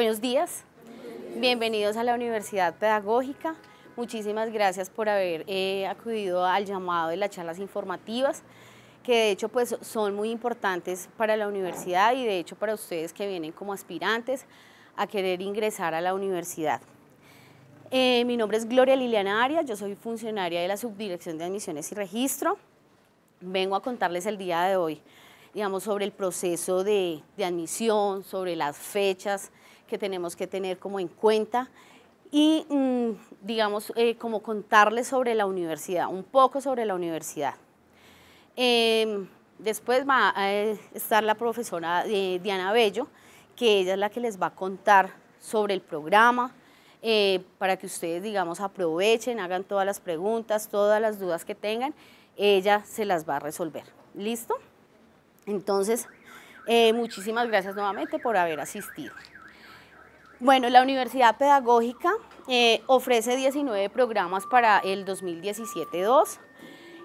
Buenos días, bienvenidos a la Universidad Pedagógica. Muchísimas gracias por haber eh, acudido al llamado de las charlas informativas, que de hecho pues, son muy importantes para la universidad y de hecho para ustedes que vienen como aspirantes a querer ingresar a la universidad. Eh, mi nombre es Gloria Liliana Arias, yo soy funcionaria de la Subdirección de Admisiones y Registro. Vengo a contarles el día de hoy, digamos, sobre el proceso de admisión, sobre las fechas, que tenemos que tener como en cuenta y mm, digamos eh, como contarles sobre la universidad, un poco sobre la universidad. Em, después va a eh, estar la profesora eh, Diana Bello, que ella es la que les va a contar sobre el programa, para que ustedes digamos aprovechen, hagan todas las preguntas, todas las dudas que tengan, ella se las va a resolver. ¿Listo? Entonces, muchísimas gracias nuevamente por haber asistido. Bueno, la Universidad Pedagógica eh, ofrece 19 programas para el 2017-2,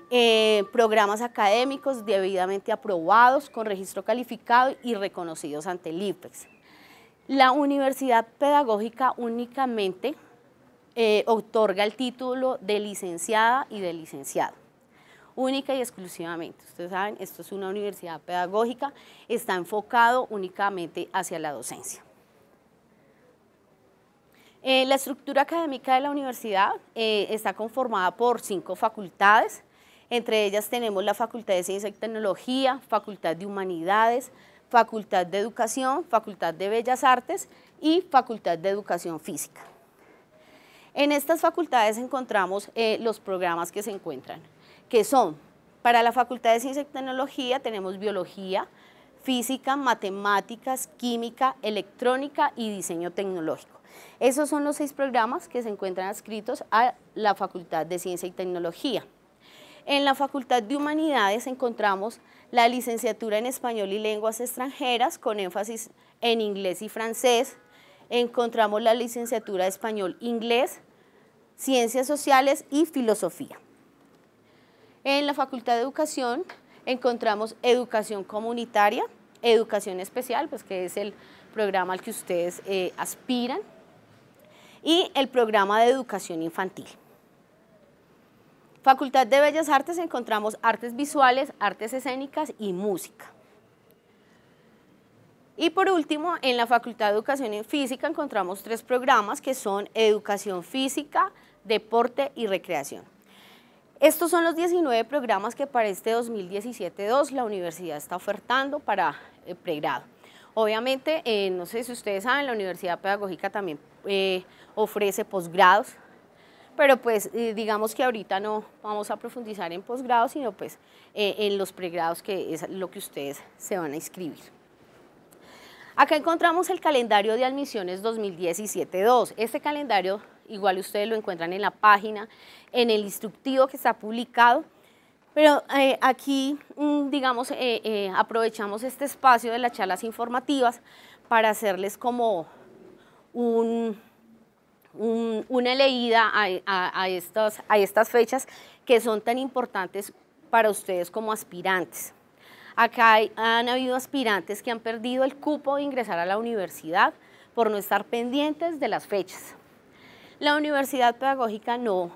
eh, programas académicos debidamente aprobados con registro calificado y reconocidos ante el IPEX. La Universidad Pedagógica únicamente eh, otorga el título de licenciada y de licenciado única y exclusivamente. Ustedes saben, esto es una universidad pedagógica, está enfocado únicamente hacia la docencia. Eh, la estructura académica de la universidad eh, está conformada por cinco facultades. Entre ellas tenemos la Facultad de Ciencia y Tecnología, Facultad de Humanidades, Facultad de Educación, Facultad de Bellas Artes y Facultad de Educación Física. En estas facultades encontramos eh, los programas que se encuentran, que son para la Facultad de Ciencia y Tecnología tenemos Biología, Física, Matemáticas, Química, Electrónica y Diseño Tecnológico. Esos son los seis programas que se encuentran adscritos a la Facultad de Ciencia y Tecnología. En la Facultad de Humanidades encontramos la licenciatura en Español y Lenguas Extranjeras con énfasis en inglés y francés. Encontramos la licenciatura de Español, Inglés, Ciencias Sociales y Filosofía. En la Facultad de Educación encontramos Educación Comunitaria, Educación Especial, pues que es el programa al que ustedes eh, aspiran, y el programa de educación infantil. Facultad de Bellas Artes encontramos artes visuales, artes escénicas y música. Y por último, en la Facultad de Educación en Física encontramos tres programas que son Educación Física, Deporte y Recreación. Estos son los 19 programas que para este 2017-2 la universidad está ofertando para eh, pregrado. Obviamente, eh, no sé si ustedes saben, la Universidad Pedagógica también eh, ofrece posgrados, pero pues eh, digamos que ahorita no vamos a profundizar en posgrados, sino pues eh, en los pregrados que es lo que ustedes se van a inscribir. Acá encontramos el calendario de admisiones 2017-2. Este calendario igual ustedes lo encuentran en la página, en el instructivo que está publicado, pero eh, aquí, mm, digamos, aprovechamos este espacio de las charlas informativas para hacerles como un, una leída a, estas, fechas que son tan importantes para ustedes como aspirantes. Acá han habido aspirantes que han perdido el cupo de ingresar a la universidad por no estar pendientes de las fechas. La universidad pedagógica no,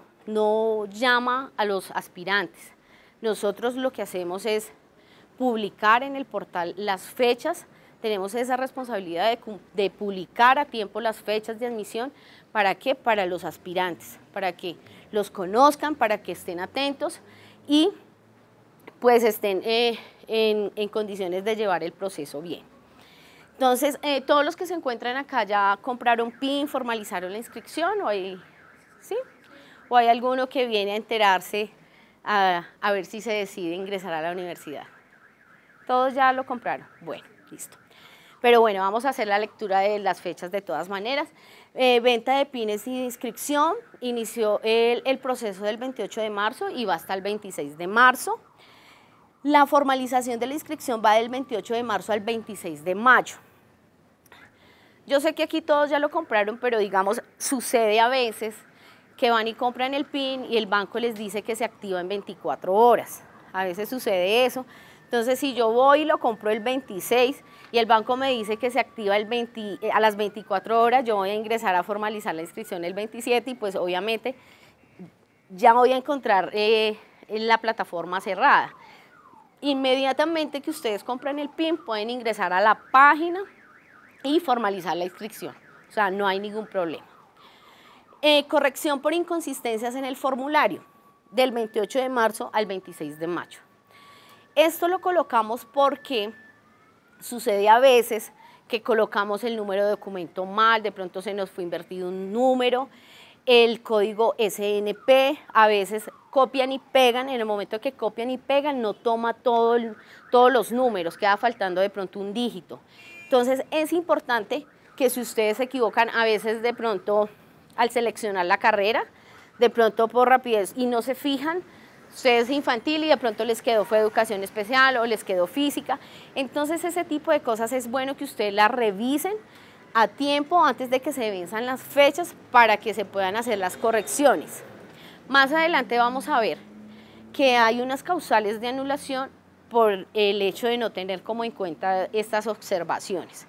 llama a los aspirantes. Nosotros lo que hacemos es publicar en el portal las fechas, tenemos esa responsabilidad de publicar a tiempo las fechas de admisión ¿Para qué? Para los aspirantes, para que los conozcan, para que estén atentos y pues estén eh, en, condiciones de llevar el proceso bien. Entonces, eh, todos los que se encuentran acá ya compraron PIN, formalizaron la inscripción o hay, ¿sí? o hay alguno que viene a enterarse a, a ver si se decide ingresar a la universidad. Todos ya lo compraron. Bueno, listo. Pero bueno, vamos a hacer la lectura de las fechas de todas maneras. Eh, venta de pines y inscripción. Inició el, el proceso del 28 de marzo y va hasta el 26 de marzo. La formalización de la inscripción va del 28 de marzo al 26 de mayo. Yo sé que aquí todos ya lo compraron, pero digamos, sucede a veces que van y compran el PIN y el banco les dice que se activa en 24 horas. A veces sucede eso. Entonces, si yo voy y lo compro el 26 y el banco me dice que se activa eh, a las 24 horas, yo voy a ingresar a formalizar la inscripción el 27 y pues obviamente ya voy a encontrar eh, la plataforma cerrada. Inmediatamente que ustedes compren el PIN, pueden ingresar a la página y formalizar la inscripción. O sea, no hay ningún problema. Eh, corrección por inconsistencias en el formulario del 28 de marzo al 26 de mayo. Esto lo colocamos porque sucede a veces que colocamos el número de documento mal, de pronto se nos fue invertido un número, el código SNP, a veces copian y pegan, en el momento que copian y pegan no toma todos los números, queda faltando de pronto un dígito. Entonces es importante que si ustedes se equivocan a veces de pronto al seleccionar la carrera, de pronto por rapidez y no se fijan, usted es infantil y de pronto les quedó fue educación especial o les quedó física. Entonces ese tipo de cosas es bueno que ustedes las revisen a tiempo antes de que se venzan las fechas para que se puedan hacer las correcciones. Más adelante vamos a ver que hay unas causales de anulación por el hecho de no tener como en cuenta estas observaciones.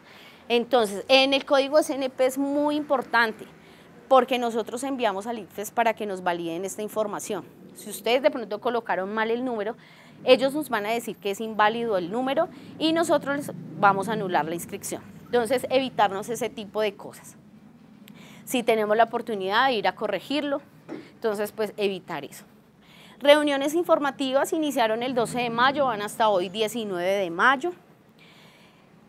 Entonces, en el código CNP es muy importante porque nosotros enviamos al ICFES para que nos validen esta información si ustedes de pronto colocaron mal el número, ellos nos van a decir que es inválido el número y nosotros vamos a anular la inscripción. Entonces, evitarnos ese tipo de cosas. Si tenemos la oportunidad de ir a corregirlo, entonces pues evitar eso. Reuniones informativas iniciaron el 12 de mayo, van hasta hoy 19 de mayo.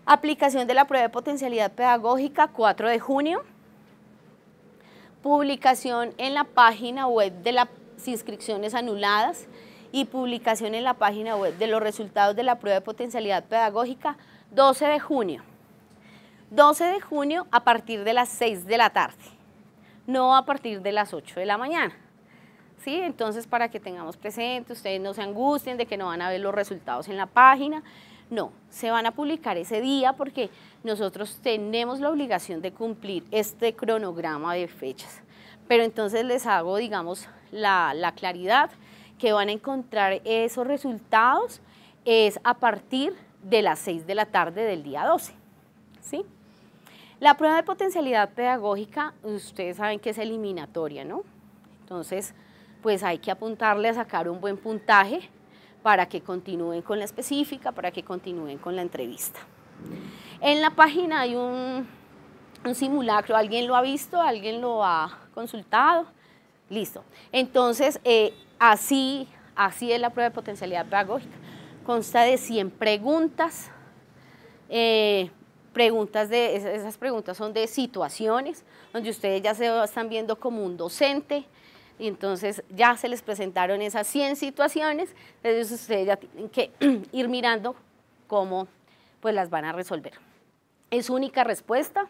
Aplicación de la prueba de potencialidad pedagógica 4 de junio. Publicación en la página web de la inscripciones anuladas y publicación en la página web de los resultados de la prueba de potencialidad pedagógica 12 de junio. 12 de junio a partir de las 6 de la tarde, no a partir de las 8 de la mañana. ¿Sí? Entonces, para que tengamos presente, ustedes no se angustien de que no van a ver los resultados en la página. No, se van a publicar ese día porque nosotros tenemos la obligación de cumplir este cronograma de fechas. Pero entonces les hago, digamos, la, claridad que van a encontrar esos resultados es a partir de las 6 de la tarde del día 12. ¿sí? La prueba de potencialidad pedagógica, ustedes saben que es eliminatoria, ¿no? Entonces, pues hay que apuntarle a sacar un buen puntaje para que continúen con la específica, para que continúen con la entrevista. En la página hay un simulacro, ¿alguien lo ha visto? ¿Alguien lo ha consultado? Listo. Entonces, eh, así, así es la prueba de potencialidad pedagógica. Consta de 100 preguntas. Eh, preguntas de, esas preguntas son de situaciones, donde ustedes ya se están viendo como un docente, y entonces ya se les presentaron esas 100 situaciones, entonces ustedes ya tienen que ir mirando cómo pues las van a resolver. Es única respuesta,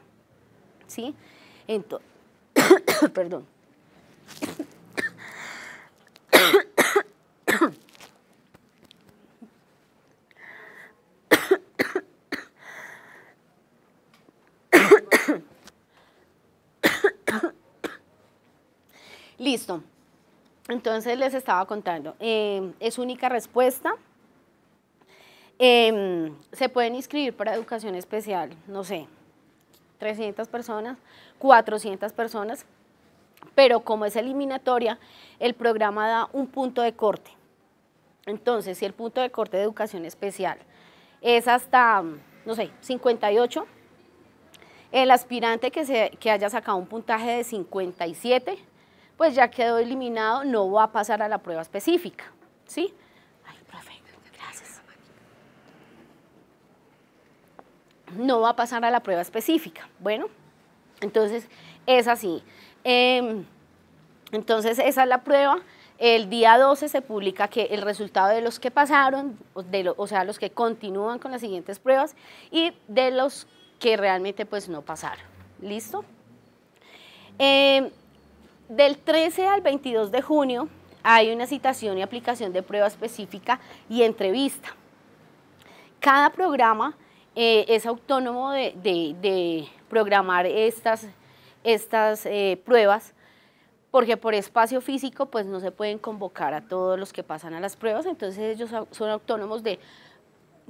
¿sí? Entonces, perdón. Listo. Entonces les estaba contando, em, es única respuesta. Em, se pueden inscribir para educación especial, no sé, 300 personas, 400 personas, pero como es eliminatoria, el programa da un punto de corte. Entonces, si el punto de corte de educación especial es hasta, no sé, 58, el aspirante que, haya sacado un puntaje de 57, pues ya quedó eliminado, no va a pasar a la prueba específica, ¿sí? Ay, profe, gracias. No va a pasar a la prueba específica, bueno, entonces es así. Em, entonces, esa es la prueba. El día 12 se publica que el resultado de los que pasaron, o sea, los que continúan con las siguientes pruebas y de los que realmente pues no pasaron. ¿Listo? Em, del 13 al 22 de junio hay una citación y aplicación de prueba específica y entrevista. Cada programa eh, es autónomo de, de programar estas estas eh, pruebas, porque por espacio físico pues no se pueden convocar a todos los que pasan a las pruebas, entonces ellos son autónomos de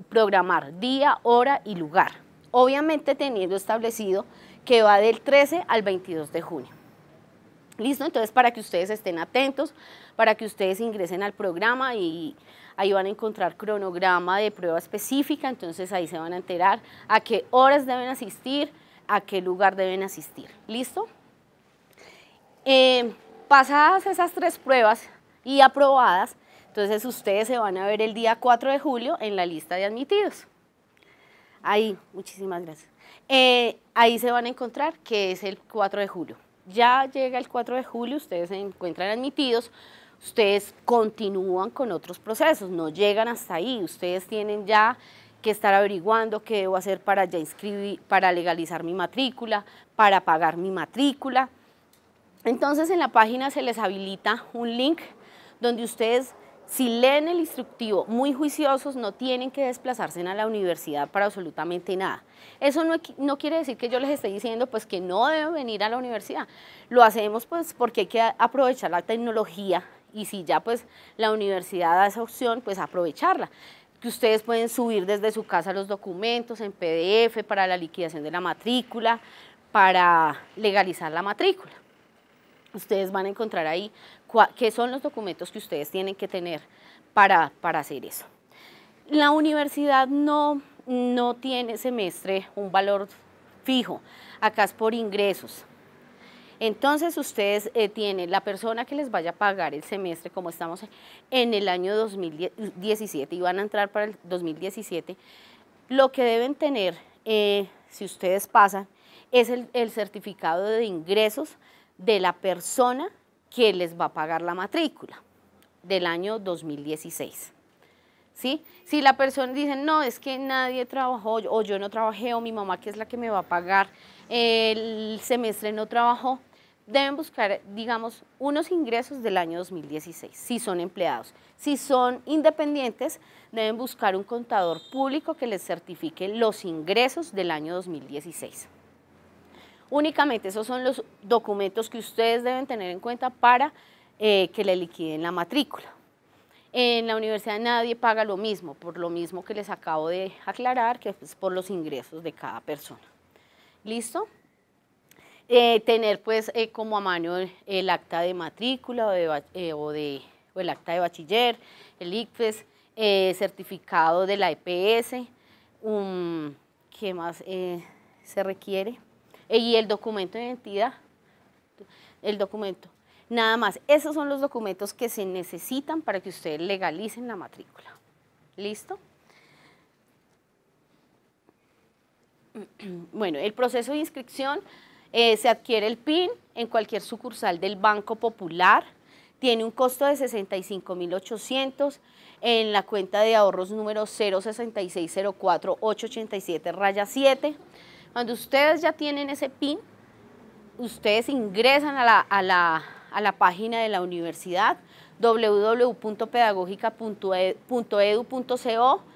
programar día, hora y lugar, obviamente teniendo establecido que va del 13 al 22 de junio. ¿Listo? Entonces, para que ustedes estén atentos, para que ustedes ingresen al programa y ahí van a encontrar cronograma de prueba específica, entonces ahí se van a enterar a qué horas deben asistir, a qué lugar deben asistir. ¿Listo? Eh, pasadas esas tres pruebas y aprobadas, entonces ustedes se van a ver el día 4 de julio en la lista de admitidos. Ahí, muchísimas gracias. Eh, ahí se van a encontrar que es el 4 de julio. Ya llega el 4 de julio, ustedes se encuentran admitidos, ustedes continúan con otros procesos, no llegan hasta ahí, ustedes tienen ya que estar averiguando qué debo hacer para ya inscribir, para legalizar mi matrícula, para pagar mi matrícula. Entonces en la página se les habilita un link donde ustedes si leen el instructivo muy juiciosos, no tienen que desplazarse a la universidad para absolutamente nada. Eso no, no, quiere decir que yo les esté diciendo pues que no deben venir a la universidad. Lo hacemos pues porque hay que aprovechar la tecnología y si ya pues la universidad da esa opción, pues aprovecharla que ustedes pueden subir desde su casa los documentos en PDF para la liquidación de la matrícula, para legalizar la matrícula. Ustedes van a encontrar ahí qué son los documentos que ustedes tienen que tener para, hacer eso. La universidad no, no tiene semestre un valor fijo, acá es por ingresos. Entonces ustedes eh, tienen la persona que les vaya a pagar el semestre, como estamos en el año 2017 y van a entrar para el 2017, lo que deben tener, eh, si ustedes pasan, es el, certificado de ingresos de la persona que les va a pagar la matrícula del año 2016. Si la persona dice, no, es que nadie trabajó, o yo no trabajé, o mi mamá que es la que me va a pagar, el semestre no trabajó, deben buscar, digamos, unos ingresos del año 2016, si son empleados. Si son independientes, deben buscar un contador público que les certifique los ingresos del año 2016. Únicamente esos son los documentos que ustedes deben tener en cuenta para eh, que le liquiden la matrícula. En la universidad nadie paga lo mismo, por lo mismo que les acabo de aclarar, que es por los ingresos de cada persona. ¿Listo? Eh, tener pues eh, como a mano el, acta de matrícula eh, o, de, o el acta de bachiller, el ICFES, certificado de la EPS, e ¿qué más se requiere? y el documento de identidad, el documento. Nada más, esos son los documentos que se necesitan para que ustedes legalicen la matrícula. ¿Listo? Bueno, el proceso de inscripción eh, se adquiere el PIN en cualquier sucursal del Banco Popular. Tiene un costo de 65.800 en la cuenta de ahorros número 06604887 7. Cuando ustedes ya tienen ese PIN, ustedes ingresan a la, la, a la página de la universidad www.pedagogica.edu.co e,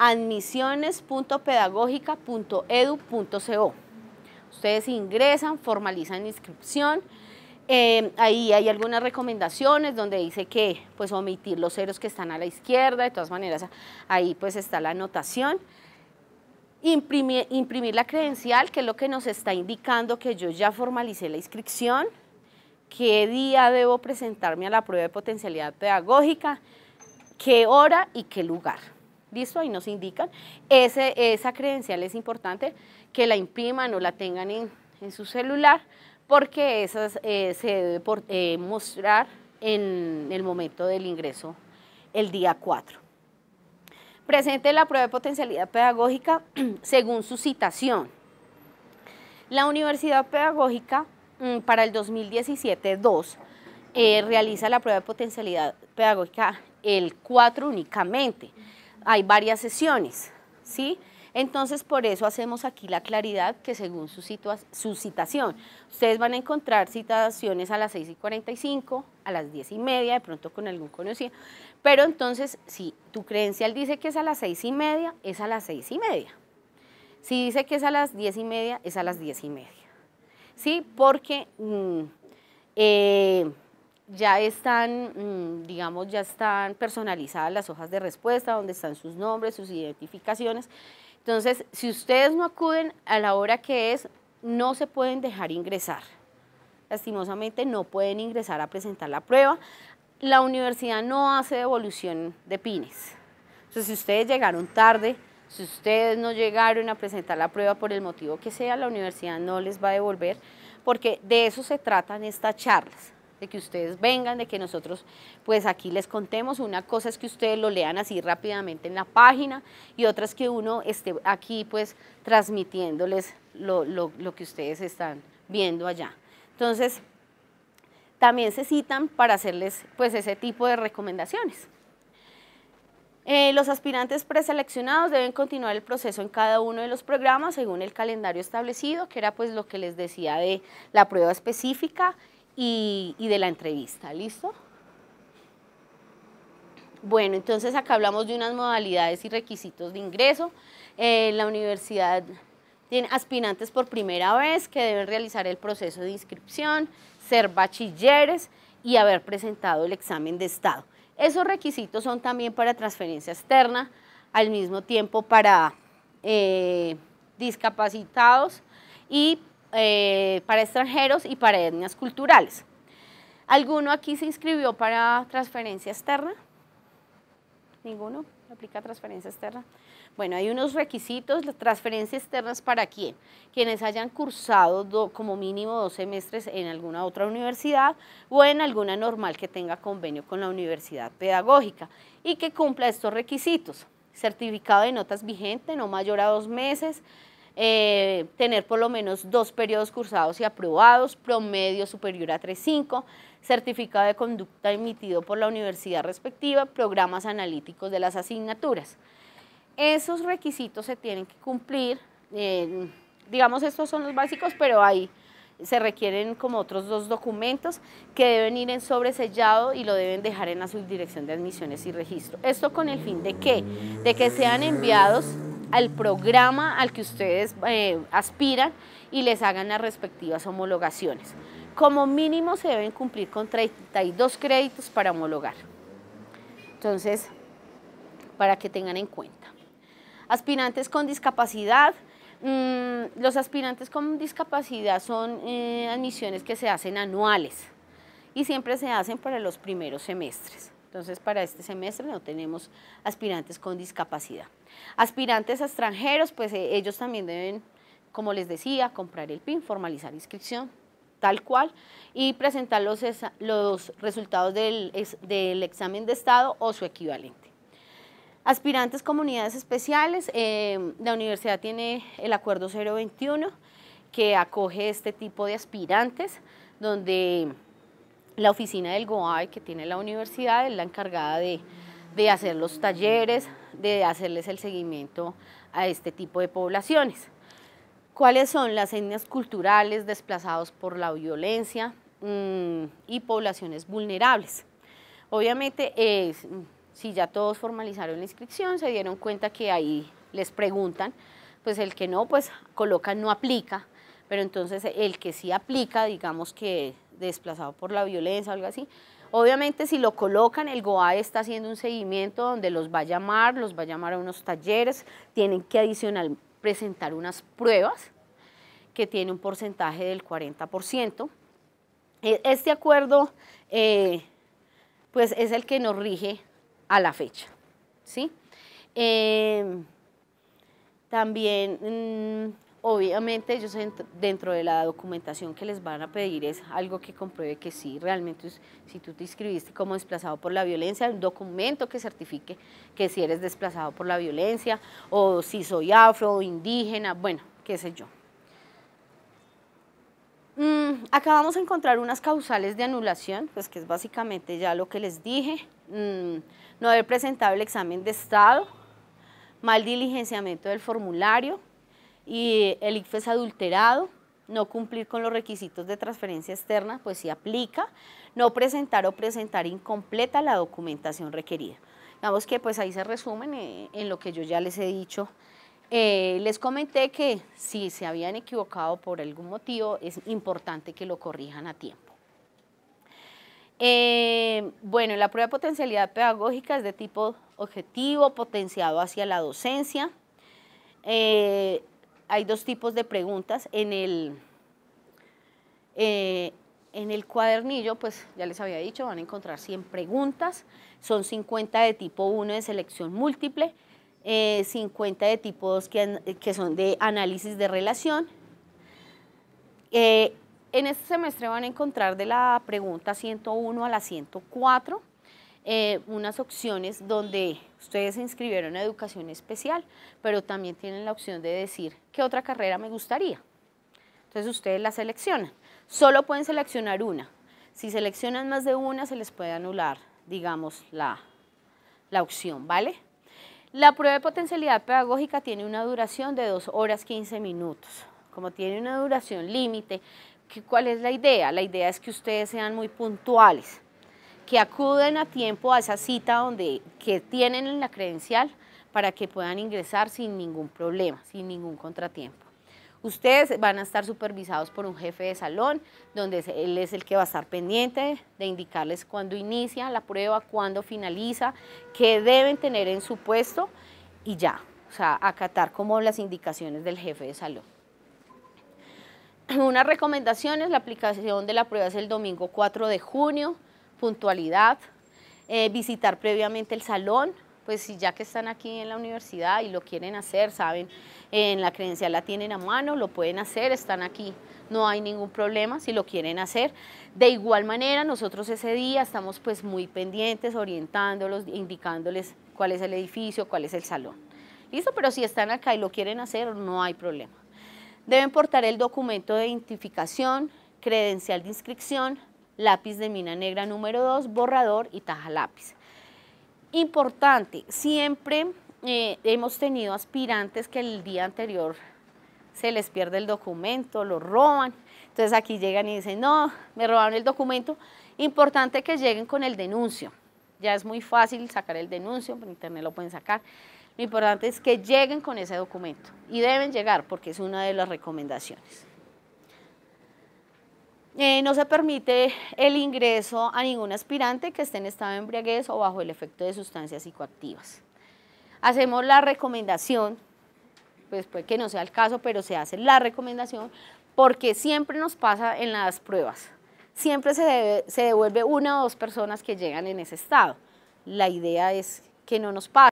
admisiones.pedagogica.edu.co Ustedes ingresan, formalizan inscripción. Eh, ahí hay algunas recomendaciones donde dice que pues omitir los ceros que están a la izquierda, de todas maneras ahí pues está la anotación. Imprimir, la credencial, que es lo que nos está indicando que yo ya formalicé la inscripción, qué día debo presentarme a la prueba de potencialidad pedagógica, qué hora y qué lugar. ¿Listo? Ahí nos indican. esa credencial es importante que la impriman o la tengan en, su celular, porque esas eh, se debe eh, mostrar en el momento del ingreso el día 4. Presente la prueba de potencialidad pedagógica según su citación. La Universidad Pedagógica mm, para el 2017-2 eh, realiza la prueba de potencialidad pedagógica el 4 únicamente. Hay varias sesiones, ¿sí? Entonces, por eso hacemos aquí la claridad que según su, su citación, ustedes van a encontrar citaciones a las 6 y 45, a las 10 y media, de pronto con algún conocido, pero entonces, si tu credencial dice que es a las 6 y media, es a las 6 y media. Si dice que es a las 10 y media, es a las 10 y media. ¿Sí? Porque... Mm, eh, ya están, mm, digamos, ya están personalizadas las hojas de respuesta, donde están sus nombres, sus identificaciones, entonces, si ustedes no acuden a la hora que es, no se pueden dejar ingresar. Lastimosamente no pueden ingresar a presentar la prueba. La universidad no hace devolución de pines. Entonces, si ustedes llegaron tarde, si ustedes no llegaron a presentar la prueba por el motivo que sea, la universidad no les va a devolver, porque de eso se tratan estas charlas de que ustedes vengan, de que nosotros pues aquí les contemos. Una cosa es que ustedes lo lean así rápidamente en la página y otra es que uno esté aquí pues transmitiéndoles lo, que ustedes están viendo allá. Entonces, también se citan para hacerles pues ese tipo de recomendaciones. Eh, los aspirantes preseleccionados deben continuar el proceso en cada uno de los programas según el calendario establecido, que era pues lo que les decía de la prueba específica y, de la entrevista, ¿listo? Bueno, entonces acá hablamos de unas modalidades y requisitos de ingreso. Eh, la universidad tiene aspirantes por primera vez que deben realizar el proceso de inscripción, ser bachilleres y haber presentado el examen de estado. Esos requisitos son también para transferencia externa, al mismo tiempo para eh, discapacitados y eh, para extranjeros y para etnias culturales. ¿Alguno aquí se inscribió para transferencia externa? ¿Ninguno? ¿Aplica transferencia externa? Bueno, hay unos requisitos, las transferencias externas, para quién? Quienes hayan cursado como mínimo dos semestres en alguna otra universidad o en alguna normal que tenga convenio con la universidad pedagógica y que cumpla estos requisitos. Certificado de notas vigente, no mayor a dos meses, eh, tener por lo menos dos periodos cursados y aprobados, promedio superior a 3.5, certificado de conducta emitido por la universidad respectiva, programas analíticos de las asignaturas. Esos requisitos se tienen que cumplir, eh, digamos estos son los básicos, pero hay se requieren como otros dos documentos que deben ir en sobresellado y lo deben dejar en la subdirección de admisiones y registro. Esto con el fin de que, de que sean enviados al programa al que ustedes eh, aspiran y les hagan las respectivas homologaciones. Como mínimo se deben cumplir con 32 créditos para homologar. Entonces, para que tengan en cuenta. Aspirantes con discapacidad, Mm, los aspirantes con discapacidad son eh, admisiones que se hacen anuales y siempre se hacen para los primeros semestres. Entonces, para este semestre no tenemos aspirantes con discapacidad. Aspirantes extranjeros, pues eh, ellos también deben, como les decía, comprar el PIN, formalizar inscripción, tal cual, y presentar los, resultados del examen de estado o su equivalente. Aspirantes comunidades especiales, em, la universidad tiene el acuerdo 021 que acoge este tipo de aspirantes, donde la oficina del GOAI que tiene la universidad es la encargada de, hacer los talleres, de hacerles el seguimiento a este tipo de poblaciones. ¿Cuáles son las etnias culturales desplazados por la violencia mm, y poblaciones vulnerables? Obviamente, es si ya todos formalizaron la inscripción, se dieron cuenta que ahí les preguntan, pues el que no, pues colocan no aplica, pero entonces el que sí aplica, digamos que desplazado por la violencia o algo así, obviamente si lo colocan, el GOA está haciendo un seguimiento donde los va a llamar, los va a llamar a unos talleres, tienen que adicional presentar unas pruebas que tiene un porcentaje del 40%. E, este acuerdo, eh, pues es el que nos rige a la fecha. ¿sí? Em, también, mm, obviamente, ellos dentro de la documentación que les van a pedir es algo que compruebe que sí, realmente si tú te inscribiste como desplazado por la violencia, un documento que certifique que si eres desplazado por la violencia, o si soy afro, o indígena, bueno, qué sé yo. Mm, acabamos acá vamos a encontrar unas causales de anulación, pues que es básicamente ya lo que les dije. Mm, no haber presentado el examen de estado, mal diligenciamiento del formulario y el ICFES adulterado, no cumplir con los requisitos de transferencia externa, pues sí aplica, no presentar o presentar incompleta la documentación requerida. Digamos que pues ahí se resumen eh, en lo que yo ya les he dicho. Eh, les comenté que si se habían equivocado por algún motivo, es importante que lo corrijan a tiempo. Eh, bueno, la prueba de potencialidad pedagógica es de tipo objetivo, potenciado hacia la docencia. Eh, hay dos tipos de preguntas. En el, eh, en el cuadernillo, pues ya les había dicho, van a encontrar 100 preguntas. Son 50 de tipo 1 de selección múltiple, 50 de tipo 2 que, que, son de análisis de relación. En este semestre van a encontrar de la pregunta 101 a la 104 eh, unas opciones donde ustedes se inscribieron a educación especial, pero también tienen la opción de decir qué otra carrera me gustaría. Entonces ustedes la seleccionan. Solo pueden seleccionar una. Si seleccionan más de una, se les puede anular, digamos, la, la opción, ¿vale? La prueba de potencialidad pedagógica tiene una duración de 2 horas 15 minutos. Como tiene una duración límite, ¿Cuál es la idea? La idea es que ustedes sean muy puntuales, que acuden a tiempo a esa cita donde, que tienen en la credencial para que puedan ingresar sin ningún problema, sin ningún contratiempo. Ustedes van a estar supervisados por un jefe de salón, donde él es el que va a estar pendiente de indicarles cuándo inicia la prueba, cuándo finaliza, qué deben tener en su puesto y ya, o sea, acatar como las indicaciones del jefe de salón. Unas recomendaciones, la aplicación de la prueba es el domingo 4 de junio, puntualidad, eh, visitar previamente el salón, pues si ya que están aquí en la universidad y lo quieren hacer, saben, en la credencial la tienen a mano, lo pueden hacer, están aquí, no hay ningún problema si lo quieren hacer. De igual manera, nosotros ese día estamos pues muy pendientes, orientándolos, indicándoles cuál es el edificio, cuál es el salón. Listo, pero si están acá y lo quieren hacer, no hay problema. Deben portar el documento de identificación, credencial de inscripción, lápiz de mina negra número 2, borrador y taja lápiz. Importante, siempre eh, hemos tenido aspirantes que el día anterior se les pierde el documento, lo roban. Entonces aquí llegan y dicen, no, me robaron el documento. Importante que lleguen con el denuncio. Ya es muy fácil sacar el denuncio, por internet lo pueden sacar. Lo importante es que lleguen con ese documento y deben llegar porque es una de las recomendaciones. Eh, no se permite el ingreso a ningún aspirante que esté en estado de embriaguez o bajo el efecto de sustancias psicoactivas. Hacemos la recomendación, pues puede que no sea el caso, pero se hace la recomendación porque siempre nos pasa en las pruebas. Siempre se, se devuelve una o dos personas que llegan en ese estado. La idea es que no nos pase.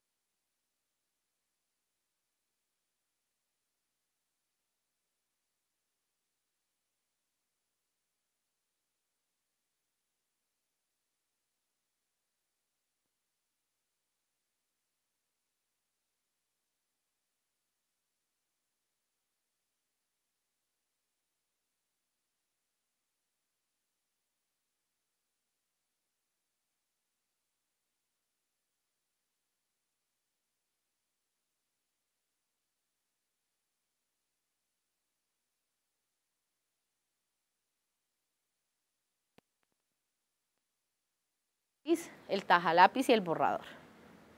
el tajalápiz y el borrador,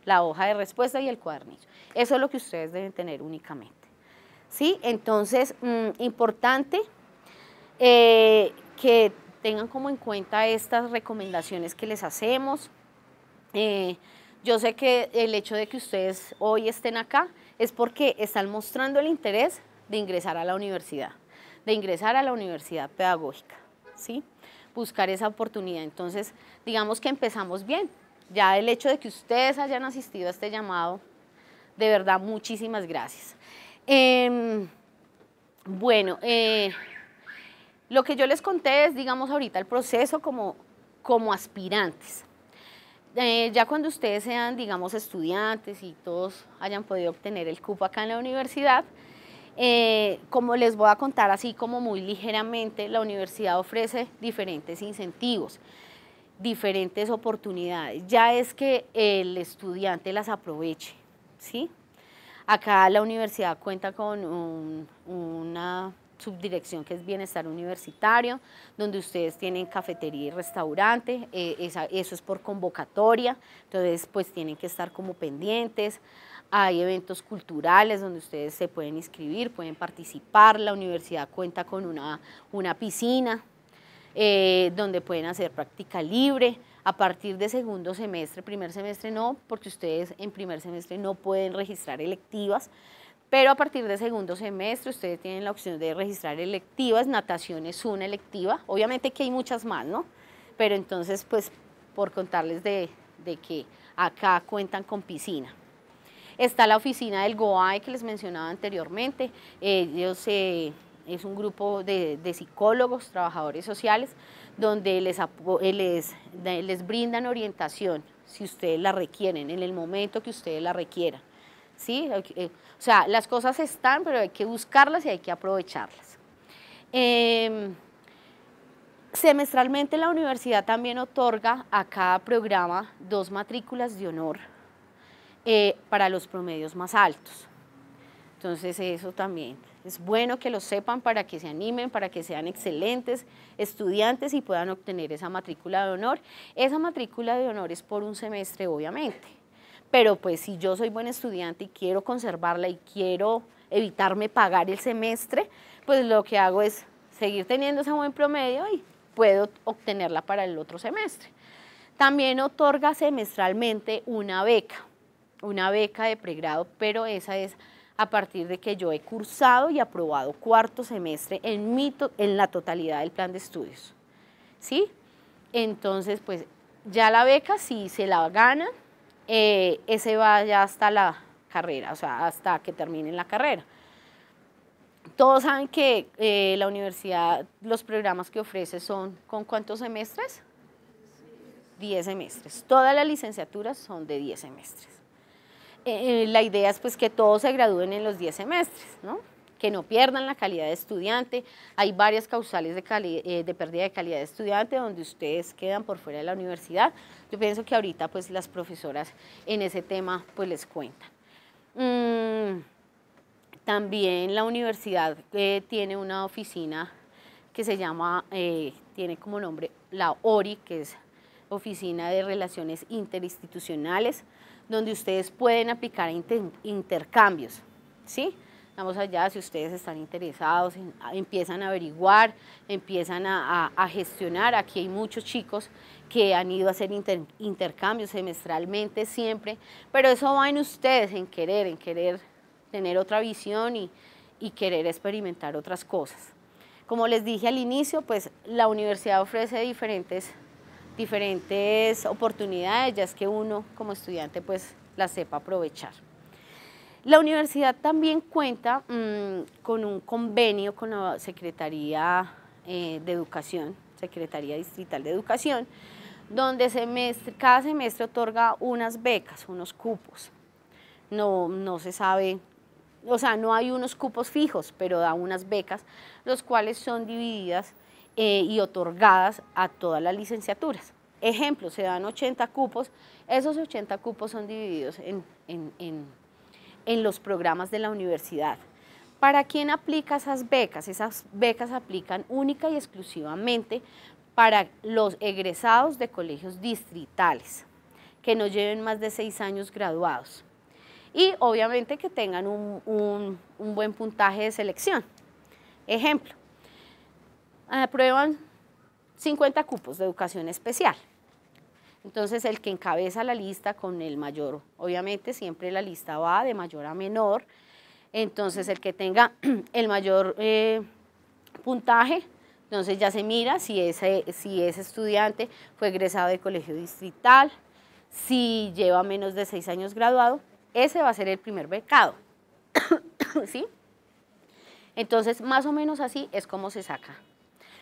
la hoja de respuesta y el cuadernillo. Eso es lo que ustedes deben tener únicamente. ¿Sí? Entonces, mm, importante eh, que tengan como en cuenta estas recomendaciones que les hacemos. Eh, yo sé que el hecho de que ustedes hoy estén acá es porque están mostrando el interés de ingresar a la universidad, de ingresar a la universidad pedagógica, ¿sí? buscar esa oportunidad. Entonces, digamos que empezamos bien. Ya el hecho de que ustedes hayan asistido a este llamado, de verdad, muchísimas gracias. Em, bueno, eh, lo que yo les conté es, digamos, ahorita el proceso como, como aspirantes. Eh, ya cuando ustedes sean, digamos, estudiantes y todos hayan podido obtener el cupo acá en la universidad, eh, como les voy a contar así como muy ligeramente, la universidad ofrece diferentes incentivos, diferentes oportunidades. Ya es que el estudiante las aproveche, Acá la universidad cuenta con una subdirección que es Bienestar Universitario, donde ustedes tienen cafetería y restaurante, eh, eso es por convocatoria, entonces pues tienen que estar como pendientes hay eventos culturales donde ustedes se pueden inscribir, pueden participar, la universidad cuenta con una, piscina eh, donde pueden hacer práctica libre, a partir de segundo semestre, primer semestre no, porque ustedes en primer semestre no pueden registrar electivas, pero a partir de segundo semestre ustedes tienen la opción de registrar electivas, natación es una electiva, obviamente que hay muchas más, ¿no? Pero entonces, pues, por contarles de, de que acá cuentan con piscina. Está la oficina del GOAE que les mencionaba anteriormente. Ellos eh, es un grupo de, psicólogos, trabajadores sociales, donde les, eh, les, brindan orientación si ustedes la requieren, en el momento que ustedes la requieran. ¿sí? Eh, o sea, las cosas están, pero hay que buscarlas y hay que aprovecharlas. Em, semestralmente la universidad también otorga a cada programa dos matrículas de honor eh, para los promedios más altos. Entonces eso también es bueno que lo sepan para que se animen, para que sean excelentes estudiantes y puedan obtener esa matrícula de honor. Esa matrícula de honor es por un semestre, obviamente. Pero pues si yo soy buen estudiante y quiero conservarla y quiero evitarme pagar el semestre, pues lo que hago es seguir teniendo ese buen promedio y puedo obtenerla para el otro semestre. También otorga semestralmente una beca una beca de pregrado, pero esa es a partir de que yo he cursado y aprobado cuarto semestre en, en la totalidad del plan de estudios. ¿Sí? Entonces, pues ya la beca, si se la gana, eh, ese va ya hasta la carrera, o sea, hasta que terminen la carrera. Todos saben que eh, la universidad, los programas que ofrece son con cuántos semestres? 10 semestres. Todas las licenciaturas son de 10 semestres. Eh, la idea es pues que todos se gradúen en los 10 semestres, que no pierdan la calidad de estudiante. Hay varias causales eh, de, pérdida de calidad de estudiante donde ustedes quedan por fuera de la universidad. Yo pienso que ahorita pues las profesoras en ese tema pues les cuentan. Mm, también la universidad eh, tiene una oficina que se llama, tiene como nombre la ORI, que es Oficina de Relaciones Interinstitucionales donde ustedes pueden aplicar intercambios, ¿sí? Vamos allá, si ustedes están interesados, empiezan a averiguar, empiezan a, gestionar. Aquí hay muchos chicos que han ido a hacer intercambios semestralmente siempre, pero eso va en ustedes, en querer, en querer tener otra visión y, y querer experimentar otras cosas. Como les dije al inicio, pues la universidad ofrece diferentes diferentes oportunidades, ya es que uno como estudiante pues la sepa aprovechar. La universidad también cuenta mm, con un convenio con la Secretaría eh, de Educación, Secretaría Distrital de Educación, donde cada semestre otorga unas becas, unos cupos. No, no se sabe, o sea, no hay unos cupos fijos, pero da unas becas, los cuales son divididas eh, y otorgadas a todas las licenciaturas. Ejemplo, se dan 80 cupos, esos 80 cupos son divididos en, los programas de la universidad. ¿Para quién aplica esas becas? Esas becas aplican única y exclusivamente para los egresados de colegios distritales que no lleven más de seis años graduados y obviamente que tengan un, un buen puntaje de selección. Ejemplo, aprueban 50 cupos de educación especial. Entonces, el que encabeza la lista con el mayor, obviamente siempre la lista va de mayor a menor, entonces el que tenga el mayor eh, puntaje, entonces ya se mira si ese, si ese estudiante fue egresado de colegio distrital, si lleva menos de seis años graduado, ese va a ser el primer becado, ¿sí? Entonces, más o menos así es como se saca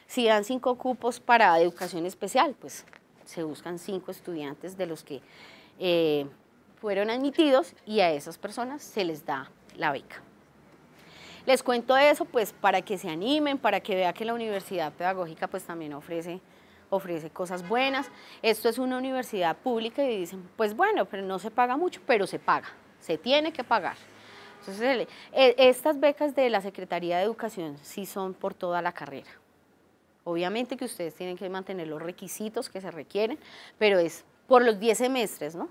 si dan cinco cupos para educación especial, pues se buscan cinco estudiantes de los que eh, fueron admitidos y a esas personas se les da la beca. Les cuento eso pues para que se animen, para que vean que la universidad pedagógica pues también ofrece, ofrece cosas buenas. Esto es una universidad pública y dicen pues bueno, pero no se paga mucho, pero se paga, se tiene que pagar. Entonces, e, estas becas de la Secretaría de Educación sí son por toda la carrera. Obviamente que ustedes tienen que mantener los requisitos que se requieren, pero es por los 10 semestres, ¿no?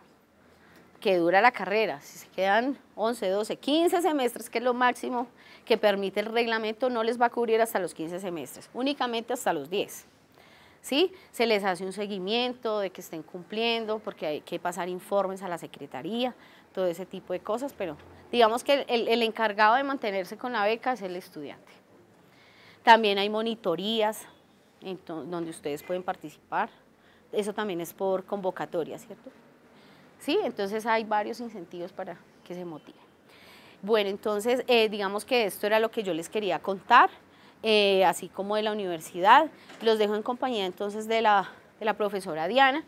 Que dura la carrera. Si se quedan 11, 12, 15 semestres, que es lo máximo que permite el reglamento, no les va a cubrir hasta los 15 semestres, únicamente hasta los 10. ¿Sí? Se les hace un seguimiento de que estén cumpliendo, porque hay que pasar informes a la secretaría, todo ese tipo de cosas, pero digamos que el, el encargado de mantenerse con la beca es el estudiante. También hay monitorías, donde ustedes pueden participar. Eso también es por convocatoria, ¿cierto? Sí, entonces hay varios incentivos para que se motiven. Bueno, entonces eh, digamos que esto era lo que yo les quería contar, eh, así como de la universidad. Los dejo en compañía entonces de la, profesora Diana,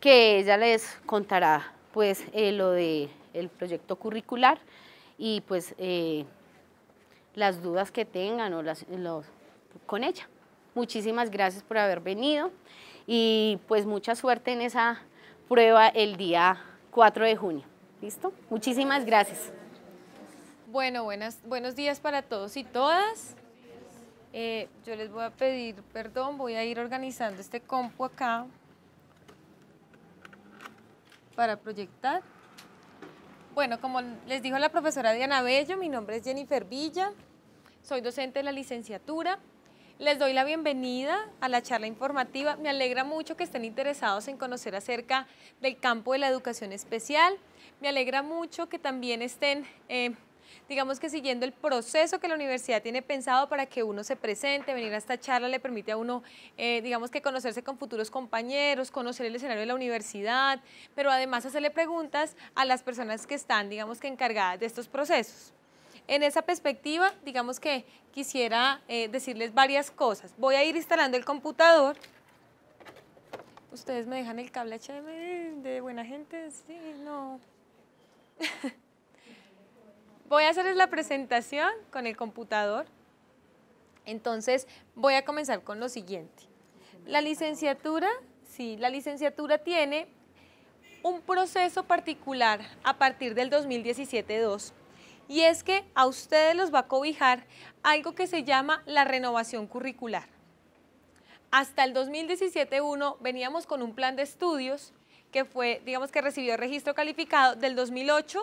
que ella les contará pues eh, lo del proyecto curricular y pues las dudas que tengan o los, con ella. Muchísimas gracias por haber venido y pues mucha suerte en esa prueba el día 4 de junio. ¿Listo? Muchísimas gracias. Bueno, buenas, buenos días para todos y todas. Eh, yo les voy a pedir perdón, voy a ir organizando este compu acá para proyectar. Bueno, como les dijo la profesora Diana Bello, mi nombre es Jennifer Villa, soy docente de la licenciatura les doy la bienvenida a la charla informativa. Me alegra mucho que estén interesados en conocer acerca del campo de la educación especial. Me alegra mucho que también estén, eh, digamos que siguiendo el proceso que la universidad tiene pensado para que uno se presente. Venir a esta charla le permite a uno, eh, digamos que conocerse con futuros compañeros, conocer el escenario de la universidad, pero además hacerle preguntas a las personas que están, digamos que encargadas de estos procesos. En esa perspectiva, digamos que quisiera eh, decirles varias cosas. Voy a ir instalando el computador. Ustedes me dejan el cable HDMI de buena gente, sí, no. voy a hacerles la presentación con el computador. Entonces, voy a comenzar con lo siguiente. La licenciatura, sí, la licenciatura tiene un proceso particular a partir del 2017-2 y es que a ustedes los va a cobijar algo que se llama la renovación curricular. Hasta el 2017-1 veníamos con un plan de estudios que fue, digamos que recibió registro calificado del 2008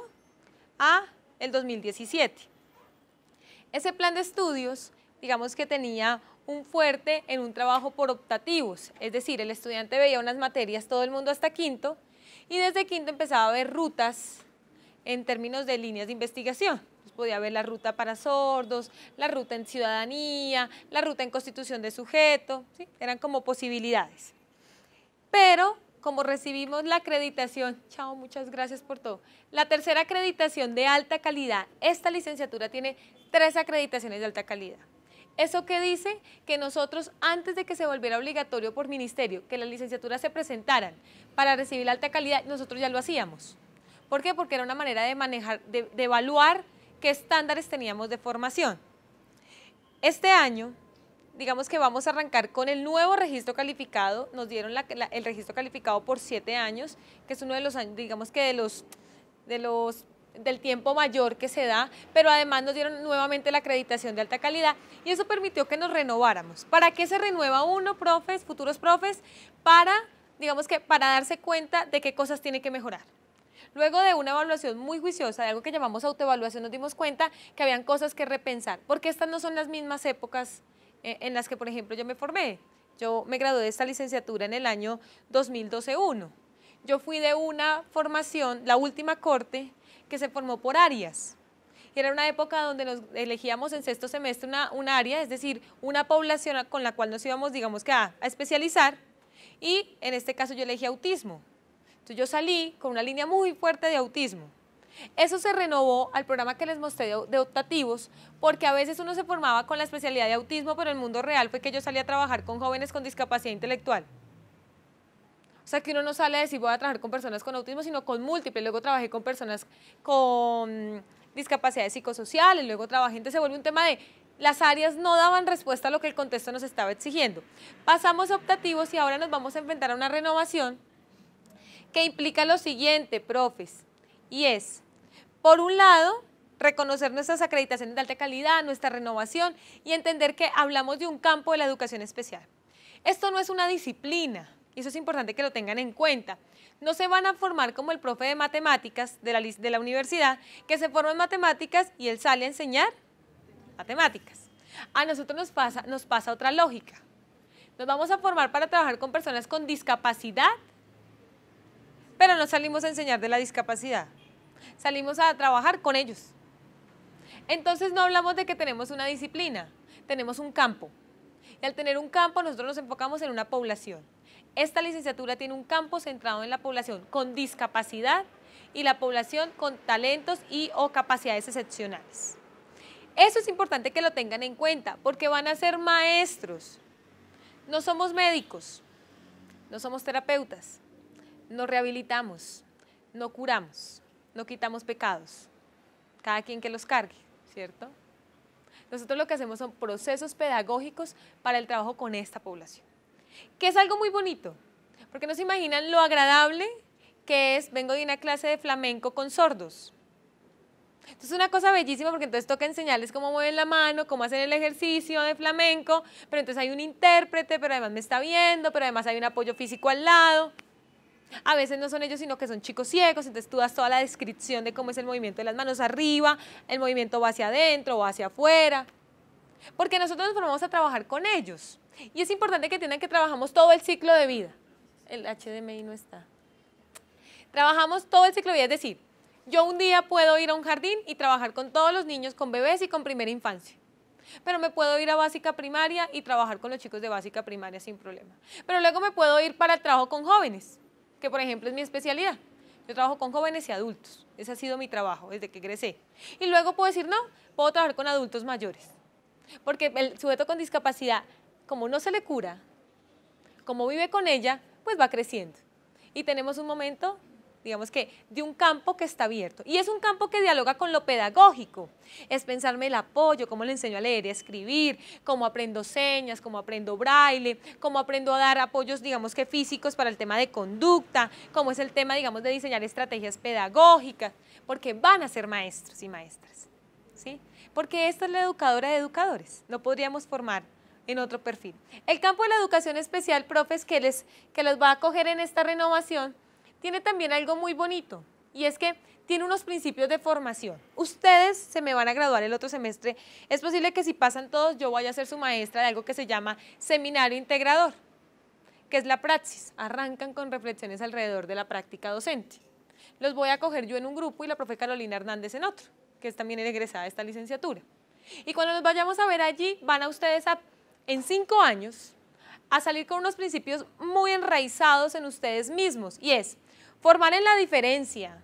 a el 2017. Ese plan de estudios, digamos que tenía un fuerte en un trabajo por optativos, es decir, el estudiante veía unas materias todo el mundo hasta quinto y desde quinto empezaba a ver rutas en términos de líneas de investigación. podía haber la ruta para sordos, la ruta en ciudadanía, la ruta en constitución de sujeto, eran como posibilidades. Pero como recibimos la acreditación, chao, muchas gracias por todo, la tercera acreditación de alta calidad, esta licenciatura tiene tres acreditaciones de alta calidad. ¿Eso que dice? Que nosotros, antes de que se volviera obligatorio por ministerio, que las licenciaturas se presentaran para recibir alta calidad, nosotros ya lo hacíamos. ¿Por qué? Porque era una manera de manejar, de, evaluar qué estándares teníamos de formación. Este año, digamos que vamos a arrancar con el nuevo registro calificado. Nos dieron el registro calificado por siete años, que es uno de los años, digamos que del tiempo mayor que se da, pero además nos dieron nuevamente la acreditación de alta calidad y eso permitió que nos renováramos. ¿Para qué se renueva uno, profes, futuros profes? Para, digamos que, para darse cuenta de qué cosas tiene que mejorar. Luego de una evaluación muy juiciosa, de algo que llamamos autoevaluación, nos dimos cuenta que habían cosas que repensar, porque estas no son las mismas épocas eh, en las que, por ejemplo, yo me formé. Yo me gradué de esta licenciatura en el año 2012-1. Yo fui de una formación, la última corte, que se formó por áreas. y Era una época donde nos elegíamos en sexto semestre una, área, es decir, una población con la cual nos íbamos, digamos que, a especializar. Y en este caso yo elegí autismo yo salí con una línea muy fuerte de autismo. Eso se renovó al programa que les mostré de, optativos, porque a veces uno se formaba con la especialidad de autismo, pero el mundo real fue que yo salí a trabajar con jóvenes con discapacidad intelectual. O sea, que uno no sale a decir voy a trabajar con personas con autismo, sino con múltiples. Luego trabajé con personas con discapacidades psicosociales, luego trabajé. Entonces se vuelve un tema de las áreas no daban respuesta a lo que el contexto nos estaba exigiendo. Pasamos a optativos y ahora nos vamos a enfrentar a una renovación que implica lo siguiente, profes, y es, por un lado, reconocer nuestras acreditaciones de alta calidad, nuestra renovación y entender que hablamos de un campo de la educación especial. Esto no es una disciplina, y eso es importante que lo tengan en cuenta. No se van a formar como el profe de matemáticas de la, universidad, que se forma en matemáticas y él sale a enseñar matemáticas. A nosotros nos pasa, nos pasa otra lógica. Nos vamos a formar para trabajar con personas con discapacidad pero no salimos a enseñar de la discapacidad, salimos a trabajar con ellos. Entonces no hablamos de que tenemos una disciplina, tenemos un campo. Y al tener un campo nosotros nos enfocamos en una población. Esta licenciatura tiene un campo centrado en la población con discapacidad y la población con talentos y o capacidades excepcionales. Eso es importante que lo tengan en cuenta porque van a ser maestros. No somos médicos, no somos terapeutas, no rehabilitamos, no curamos, no quitamos pecados. Cada quien que los cargue, ¿cierto? Nosotros lo que hacemos son procesos pedagógicos para el trabajo con esta población, que es algo muy bonito, porque no se imaginan lo agradable que es, vengo de una clase de flamenco con sordos. Entonces es una cosa bellísima porque entonces toca enseñarles cómo mueven la mano, cómo hacen el ejercicio de flamenco, pero entonces hay un intérprete, pero además me está viendo, pero además hay un apoyo físico al lado a veces no son ellos, sino que son chicos ciegos, entonces tú das toda la descripción de cómo es el movimiento de las manos arriba, el movimiento va hacia adentro, va hacia afuera, porque nosotros nos formamos a trabajar con ellos. Y es importante que tengan que trabajamos todo el ciclo de vida. El HDMI no está. Trabajamos todo el ciclo de vida, es decir, yo un día puedo ir a un jardín y trabajar con todos los niños, con bebés y con primera infancia. Pero me puedo ir a básica primaria y trabajar con los chicos de básica primaria sin problema. Pero luego me puedo ir para el trabajo con jóvenes que por ejemplo es mi especialidad. Yo trabajo con jóvenes y adultos. Ese ha sido mi trabajo desde que crecí, Y luego puedo decir, no, puedo trabajar con adultos mayores. Porque el sujeto con discapacidad, como no se le cura, como vive con ella, pues va creciendo. Y tenemos un momento digamos que, de un campo que está abierto. Y es un campo que dialoga con lo pedagógico. Es pensarme el apoyo, cómo le enseño a leer y a escribir, cómo aprendo señas, cómo aprendo braille, cómo aprendo a dar apoyos, digamos que físicos para el tema de conducta, cómo es el tema, digamos, de diseñar estrategias pedagógicas, porque van a ser maestros y maestras. ¿sí? Porque esta es la educadora de educadores. No podríamos formar en otro perfil. El campo de la educación especial, profes, que, les, que los va a acoger en esta renovación tiene también algo muy bonito y es que tiene unos principios de formación. Ustedes se me van a graduar el otro semestre. Es posible que si pasan todos yo vaya a ser su maestra de algo que se llama seminario integrador, que es la praxis. Arrancan con reflexiones alrededor de la práctica docente. Los voy a coger yo en un grupo y la profe Carolina Hernández en otro, que es también egresada de esta licenciatura. Y cuando nos vayamos a ver allí, van a ustedes en cinco años a salir con unos principios muy enraizados en ustedes mismos. Y es, formar en la diferencia.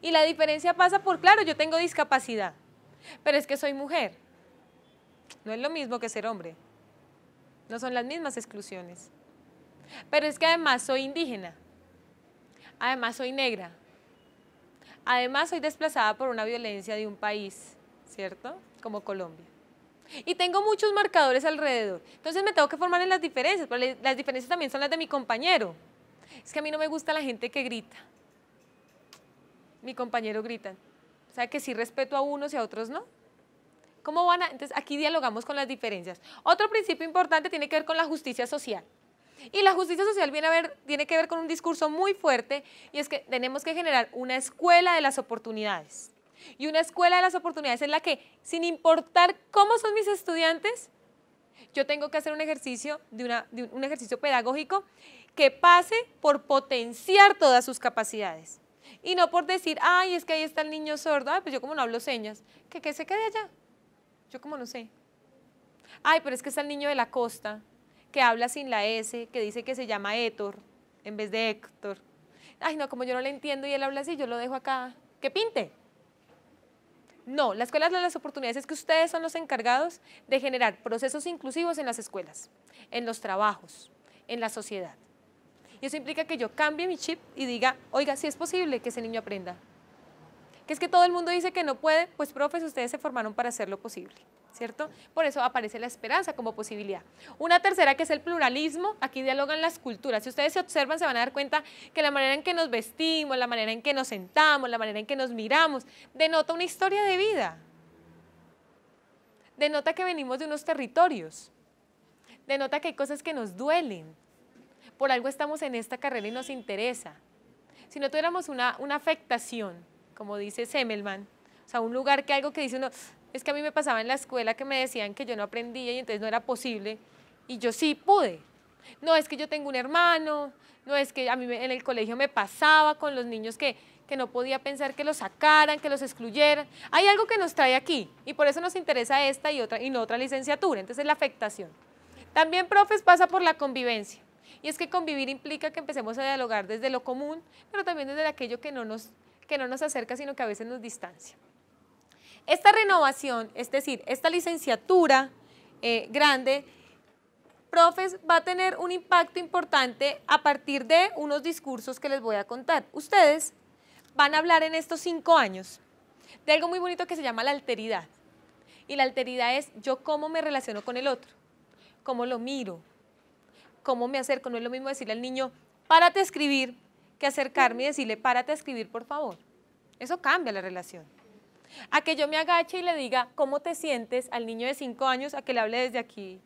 Y la diferencia pasa por, claro, yo tengo discapacidad, pero es que soy mujer. No es lo mismo que ser hombre. No son las mismas exclusiones. Pero es que además soy indígena. Además soy negra. Además soy desplazada por una violencia de un país, ¿cierto? Como Colombia. Y tengo muchos marcadores alrededor. Entonces me tengo que formar en las diferencias, pero las diferencias también son las de mi compañero. Es que a mí no me gusta la gente que grita. Mi compañero grita. O sea, que sí respeto a unos y a otros no. ¿Cómo van a...? Entonces, aquí dialogamos con las diferencias. Otro principio importante tiene que ver con la justicia social. Y la justicia social viene a ver, tiene que ver con un discurso muy fuerte y es que tenemos que generar una escuela de las oportunidades. Y una escuela de las oportunidades en la que, sin importar cómo son mis estudiantes, yo tengo que hacer un ejercicio, de, un ejercicio pedagógico que pase por potenciar todas sus capacidades. Y no por decir, ay, es que ahí está el niño sordo, ay, pues yo como no hablo señas, que, que se quede allá, yo como no sé. Ay, pero es que está el niño de la costa, que habla sin la S, que dice que se llama Héctor en vez de Héctor. Ay, no, como yo no le entiendo y él habla así, yo lo dejo acá, que pinte. No, la escuela de las oportunidades es que ustedes son los encargados de generar procesos inclusivos en las escuelas, en los trabajos, en la sociedad. Y eso implica que yo cambie mi chip y diga, oiga, si es posible que ese niño aprenda. Que es que todo el mundo dice que no puede, pues profes, ustedes se formaron para hacerlo posible. ¿Cierto? Por eso aparece la esperanza como posibilidad. Una tercera que es el pluralismo, aquí dialogan las culturas. Si ustedes se observan se van a dar cuenta que la manera en que nos vestimos, la manera en que nos sentamos, la manera en que nos miramos, denota una historia de vida. Denota que venimos de unos territorios. Denota que hay cosas que nos duelen, por algo estamos en esta carrera y nos interesa. Si no tuviéramos una, una afectación, como dice Semmelman, o sea, un lugar que algo que dice uno, es que a mí me pasaba en la escuela que me decían que yo no aprendía y entonces no era posible, y yo sí pude. No es que yo tenga un hermano, no es que a mí en el colegio me pasaba con los niños que, no podía pensar que los sacaran, que los excluyeran. Hay algo que nos trae aquí y por eso nos interesa esta y otra y no otra licenciatura, entonces la afectación. También, profes, pasa por la convivencia. Y es que convivir implica que empecemos a dialogar desde lo común, pero también desde aquello que no nos, que no nos acerca, sino que a veces nos distancia. Esta renovación, es decir, esta licenciatura eh, grande, profes, va a tener un impacto importante a partir de unos discursos que les voy a contar. Ustedes van a hablar en estos cinco años de algo muy bonito que se llama la alteridad. Y la alteridad es yo cómo me relaciono con el otro, cómo lo miro, cómo me acerco. No es lo mismo decirle al niño, párate a escribir, que acercarme y decirle, párate a escribir, por favor. Eso cambia la relación. A que yo me agache y le diga, ¿cómo te sientes al niño de cinco años? A que le hable desde aquí,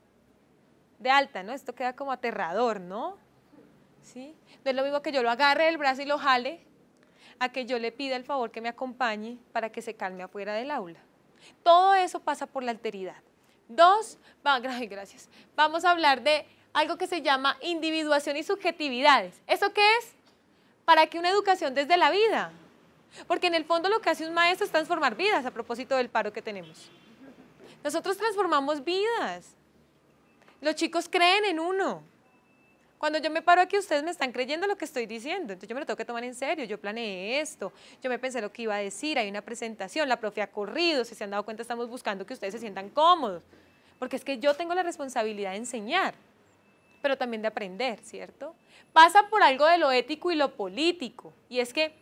de alta, ¿no? Esto queda como aterrador, ¿no? ¿Sí? No es lo mismo que yo lo agarre del brazo y lo jale, a que yo le pida el favor que me acompañe para que se calme afuera del aula. Todo eso pasa por la alteridad. Dos, gracias. Vamos a hablar de algo que se llama individuación y subjetividades. ¿Eso qué es? Para que una educación desde la vida. Porque en el fondo lo que hace un maestro es transformar vidas a propósito del paro que tenemos. Nosotros transformamos vidas. Los chicos creen en uno. Cuando yo me paro aquí, ustedes me están creyendo lo que estoy diciendo. Entonces yo me lo tengo que tomar en serio. Yo planeé esto. Yo me pensé lo que iba a decir. Hay una presentación. La profe ha corrido. Si se han dado cuenta, estamos buscando que ustedes se sientan cómodos. Porque es que yo tengo la responsabilidad de enseñar pero también de aprender, ¿cierto? Pasa por algo de lo ético y lo político, y es que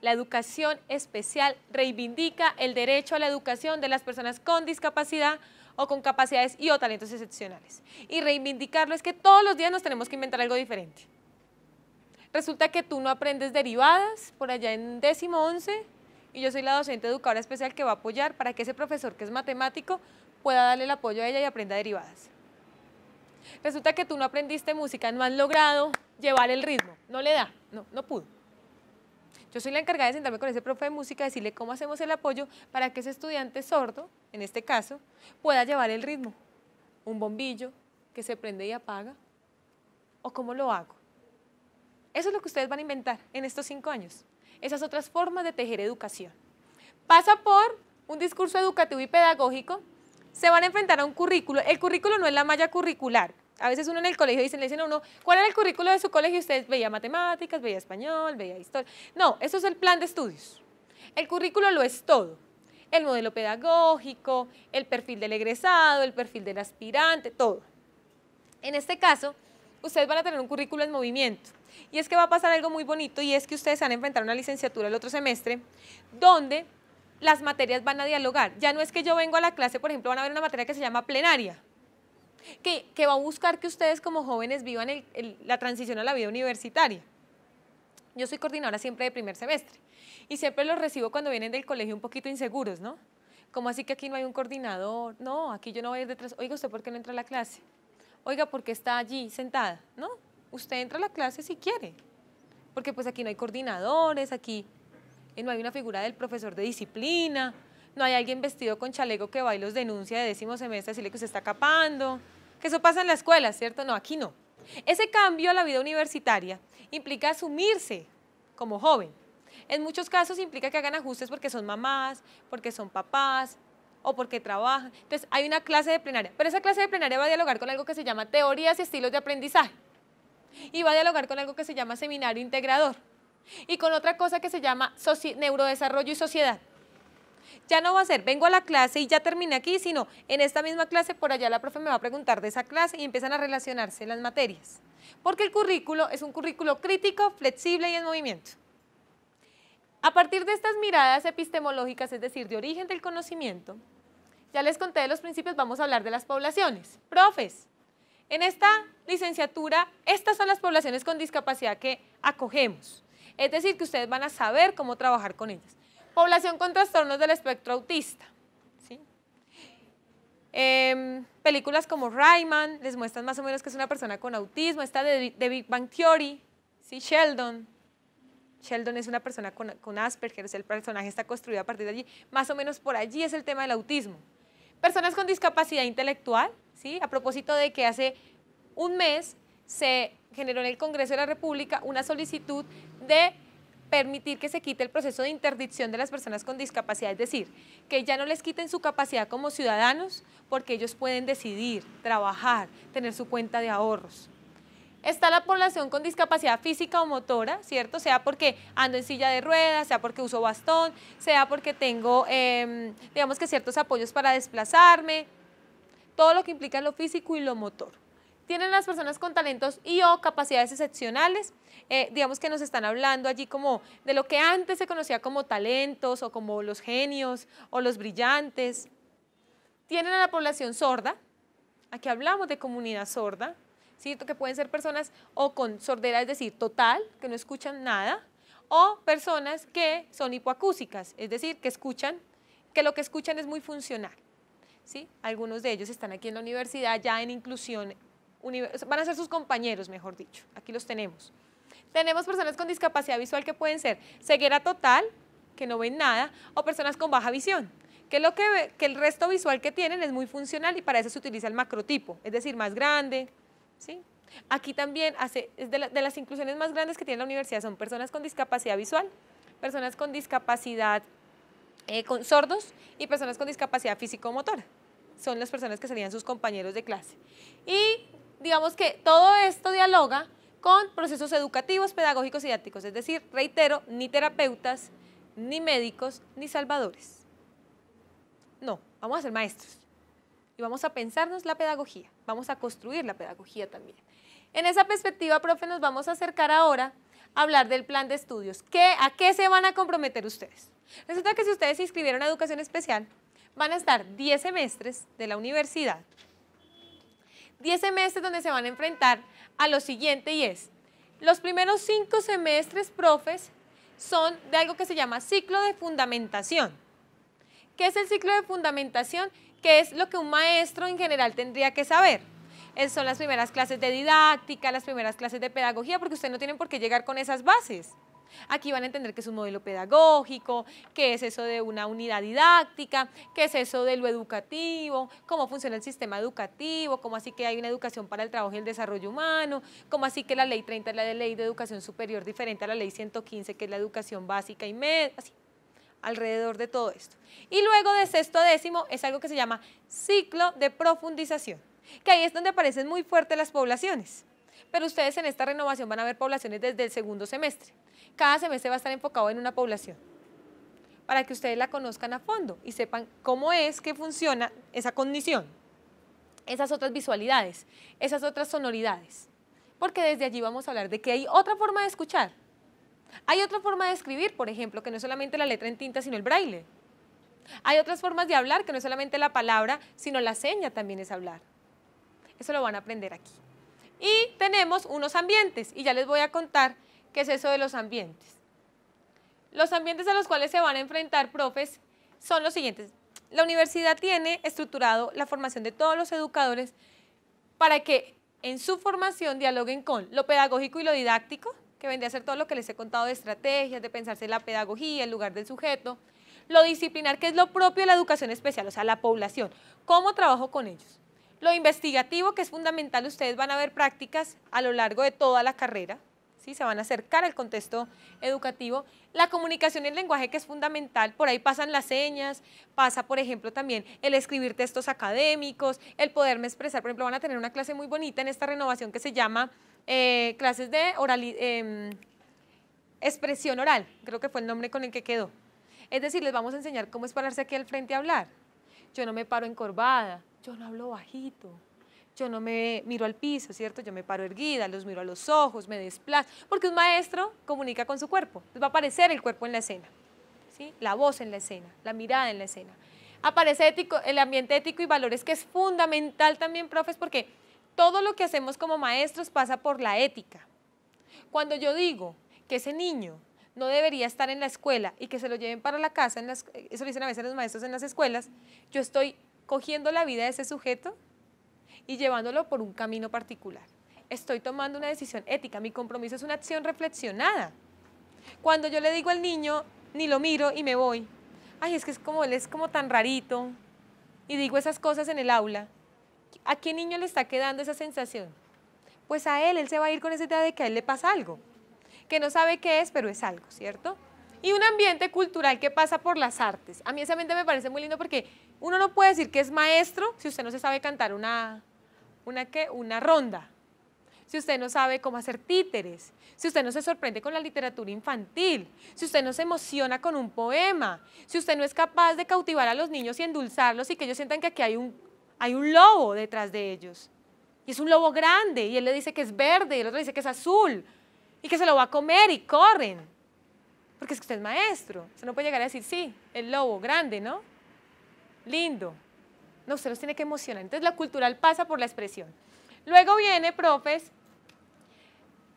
la educación especial reivindica el derecho a la educación de las personas con discapacidad o con capacidades y o talentos excepcionales. Y reivindicarlo es que todos los días nos tenemos que inventar algo diferente. Resulta que tú no aprendes derivadas por allá en décimo once y yo soy la docente educadora especial que va a apoyar para que ese profesor que es matemático pueda darle el apoyo a ella y aprenda derivadas resulta que tú no aprendiste música, no has logrado llevar el ritmo, no le da, no, no pudo. Yo soy la encargada de sentarme con ese profe de música, y decirle cómo hacemos el apoyo para que ese estudiante sordo, en este caso, pueda llevar el ritmo. Un bombillo que se prende y apaga. ¿O cómo lo hago? Eso es lo que ustedes van a inventar en estos cinco años. Esas otras formas de tejer educación. Pasa por un discurso educativo y pedagógico. Se van a enfrentar a un currículo. El currículo no es la malla curricular. A veces uno en el colegio dicen, le dicen a uno, ¿cuál era el currículo de su colegio? Usted veía matemáticas, veía español, veía historia. No, eso es el plan de estudios. El currículo lo es todo. El modelo pedagógico, el perfil del egresado, el perfil del aspirante, todo. En este caso, ustedes van a tener un currículo en movimiento. Y es que va a pasar algo muy bonito y es que ustedes van a enfrentar una licenciatura el otro semestre donde las materias van a dialogar. Ya no es que yo vengo a la clase, por ejemplo, van a ver una materia que se llama plenaria que, va a buscar que ustedes como jóvenes vivan la transición a la vida universitaria. Yo soy coordinadora siempre de primer semestre y siempre los recibo cuando vienen del colegio un poquito inseguros, ¿no? ¿Cómo así que aquí no hay un coordinador? No, aquí yo no voy a detrás. Oiga, ¿usted por qué no entra a la clase? Oiga, ¿por qué está allí sentada? No, usted entra a la clase si quiere, porque pues aquí no hay coordinadores, aquí eh, no hay una figura del profesor de disciplina, no hay alguien vestido con chaleco que va y los denuncia de décimo semestre, decirle que se está capando, que eso pasa en la escuela, ¿cierto? No, aquí no. Ese cambio a la vida universitaria implica asumirse como joven. En muchos casos implica que hagan ajustes porque son mamás, porque son papás o porque trabajan. Entonces hay una clase de plenaria, pero esa clase de plenaria va a dialogar con algo que se llama teorías y estilos de aprendizaje y va a dialogar con algo que se llama seminario integrador y con otra cosa que se llama neurodesarrollo y sociedad ya no va a ser, vengo a la clase y ya terminé aquí, sino en esta misma clase por allá la profe me va a preguntar de esa clase y empiezan a relacionarse las materias. Porque el currículo es un currículo crítico, flexible y en movimiento. A partir de estas miradas epistemológicas, es decir, de origen del conocimiento, ya les conté de los principios, vamos a hablar de las poblaciones. Profes, en esta licenciatura, estas son las poblaciones con discapacidad que acogemos. Es decir, que ustedes van a saber cómo trabajar con ellas. Población con trastornos del espectro autista. Em, películas como Rayman les muestran más o menos que es una persona con autismo. Está de, de Big Bang Theory, Sheldon. Sheldon es una persona con, Asperger, el personaje está construido a partir de allí. Más o menos por allí es el tema del autismo. Personas con discapacidad intelectual, ¿sí? a propósito de que hace un mes se generó en el Congreso de la República una solicitud de permitir que se quite el proceso de interdicción de las personas con discapacidad, es decir, que ya no les quiten su capacidad como ciudadanos porque ellos pueden decidir, trabajar, tener su cuenta de ahorros. Está la población con discapacidad física o motora, ¿cierto? Sea porque ando en silla de ruedas, sea porque uso bastón, sea porque tengo, em, digamos que ciertos apoyos para desplazarme, todo lo que implica lo físico y lo motor tienen las personas con talentos y o capacidades excepcionales, eh, digamos que nos están hablando allí como de lo que antes se conocía como talentos o como los genios o los brillantes. Tienen a la población sorda, aquí hablamos de comunidad sorda, ¿cierto? que pueden ser personas o con sordera, es decir, total, que no escuchan nada, o personas que son hipoacúsicas, es decir, que escuchan, que lo que escuchan es muy funcional. ¿sí? Algunos de ellos están aquí en la universidad ya en inclusión van a ser sus compañeros, mejor dicho. Aquí los tenemos. Tenemos personas con discapacidad visual que pueden ser ceguera total, que no ven nada, o personas con baja visión, que lo que, el resto visual que tienen es muy funcional y para eso se utiliza el macrotipo, es decir, más grande, ¿sí? Aquí también hace, de, las inclusiones más grandes que tiene la universidad son personas con discapacidad visual, personas con discapacidad eh, con sordos y personas con discapacidad físico-motora. Son las personas que serían sus compañeros de clase. Y digamos que todo esto dialoga con procesos educativos, pedagógicos y didácticos, es decir, reitero, ni terapeutas, ni médicos, ni salvadores. No, vamos a ser maestros y vamos a pensarnos la pedagogía, vamos a construir la pedagogía también. En esa perspectiva, profe, nos vamos a acercar ahora a hablar del plan de estudios. ¿A qué se van a comprometer ustedes? Resulta que si ustedes se inscribieron a educación especial, van a estar 10 semestres de la universidad 10 semestres donde se van a enfrentar a lo siguiente y es, los primeros 5 semestres, profes, son de algo que se llama ciclo de fundamentación. ¿Qué es el ciclo de fundamentación? Que es lo que un maestro en general tendría que saber. son las primeras clases de didáctica, las primeras clases de pedagogía, porque usted no tienen por qué llegar con esas bases. Aquí van a entender que es un modelo pedagógico, qué es eso de una unidad didáctica, qué es eso de lo educativo, cómo funciona el sistema educativo, cómo así que hay una educación para el trabajo y el desarrollo humano, cómo así que la ley 30 es la ley de educación superior diferente a la ley 115 que es la educación básica y media, así alrededor de todo esto. Y luego de sexto a décimo es algo que se llama ciclo de profundización, que ahí es donde aparecen muy fuertes las poblaciones pero ustedes en esta renovación van a ver poblaciones desde el segundo semestre. Cada semestre va a estar enfocado en una población para que ustedes la conozcan a fondo y sepan cómo es que funciona esa condición, esas otras visualidades, esas otras sonoridades. Porque desde allí vamos a hablar de que hay otra forma de escuchar. Hay otra forma de escribir, por ejemplo, que no es solamente la letra en tinta, sino el braille. Hay otras formas de hablar, que no es solamente la palabra, sino la seña también es hablar. Eso lo van a aprender aquí. Y tenemos unos ambientes, y ya les voy a contar qué es eso de los ambientes. Los ambientes a los cuales se van a enfrentar profes son los siguientes. La universidad tiene estructurado la formación de todos los educadores para que en su formación dialoguen con lo pedagógico y lo didáctico, que vendría a ser todo lo que les he contado de estrategias, de pensarse la pedagogía, el lugar del sujeto, lo disciplinar, que es lo propio de la educación especial, o sea, la población, cómo trabajo con ellos. Lo investigativo, que es fundamental, ustedes van a ver prácticas a lo largo de toda la carrera, ¿sí? se van a acercar al contexto educativo. La comunicación y el lenguaje, que es fundamental, por ahí pasan las señas, pasa, por ejemplo, también el escribir textos académicos, el poderme expresar, por ejemplo, van a tener una clase muy bonita en esta renovación que se llama eh, clases de em, expresión oral, creo que fue el nombre con el que quedó. Es decir, les vamos a enseñar cómo es pararse aquí al frente a hablar. Yo no me paro encorvada, yo no hablo bajito, yo no me miro al piso, ¿cierto? Yo me paro erguida, los miro a los ojos, me desplazo, porque un maestro comunica con su cuerpo, va a aparecer el cuerpo en la escena, ¿sí? La voz en la escena, la mirada en la escena. Aparece ético, el ambiente ético y valores, que es fundamental también, profes, porque todo lo que hacemos como maestros pasa por la ética. Cuando yo digo que ese niño no debería estar en la escuela y que se lo lleven para la casa, en las, eso lo dicen a veces los maestros en las escuelas, yo estoy cogiendo la vida de ese sujeto y llevándolo por un camino particular. Estoy tomando una decisión ética, mi compromiso es una acción reflexionada. Cuando yo le digo al niño, ni lo miro y me voy, ay, es que es como él es como tan rarito y digo esas cosas en el aula, ¿a qué niño le está quedando esa sensación? Pues a él, él se va a ir con esa idea de que a él le pasa algo, que no sabe qué es, pero es algo, ¿cierto? Y un ambiente cultural que pasa por las artes. A mí esa mente me parece muy lindo porque uno no puede decir que es maestro si usted no se sabe cantar una, una, una ronda, si usted no sabe cómo hacer títeres, si usted no se sorprende con la literatura infantil, si usted no se emociona con un poema, si usted no es capaz de cautivar a los niños y endulzarlos y que ellos sientan que aquí hay un, hay un lobo detrás de ellos. Y es un lobo grande y él le dice que es verde y el otro dice que es azul y que se lo va a comer y corren. Porque es que usted es maestro, usted no puede llegar a decir, sí, el lobo grande, ¿no? lindo. No, se los tiene que emocionar. Entonces la cultural pasa por la expresión. Luego viene, profes,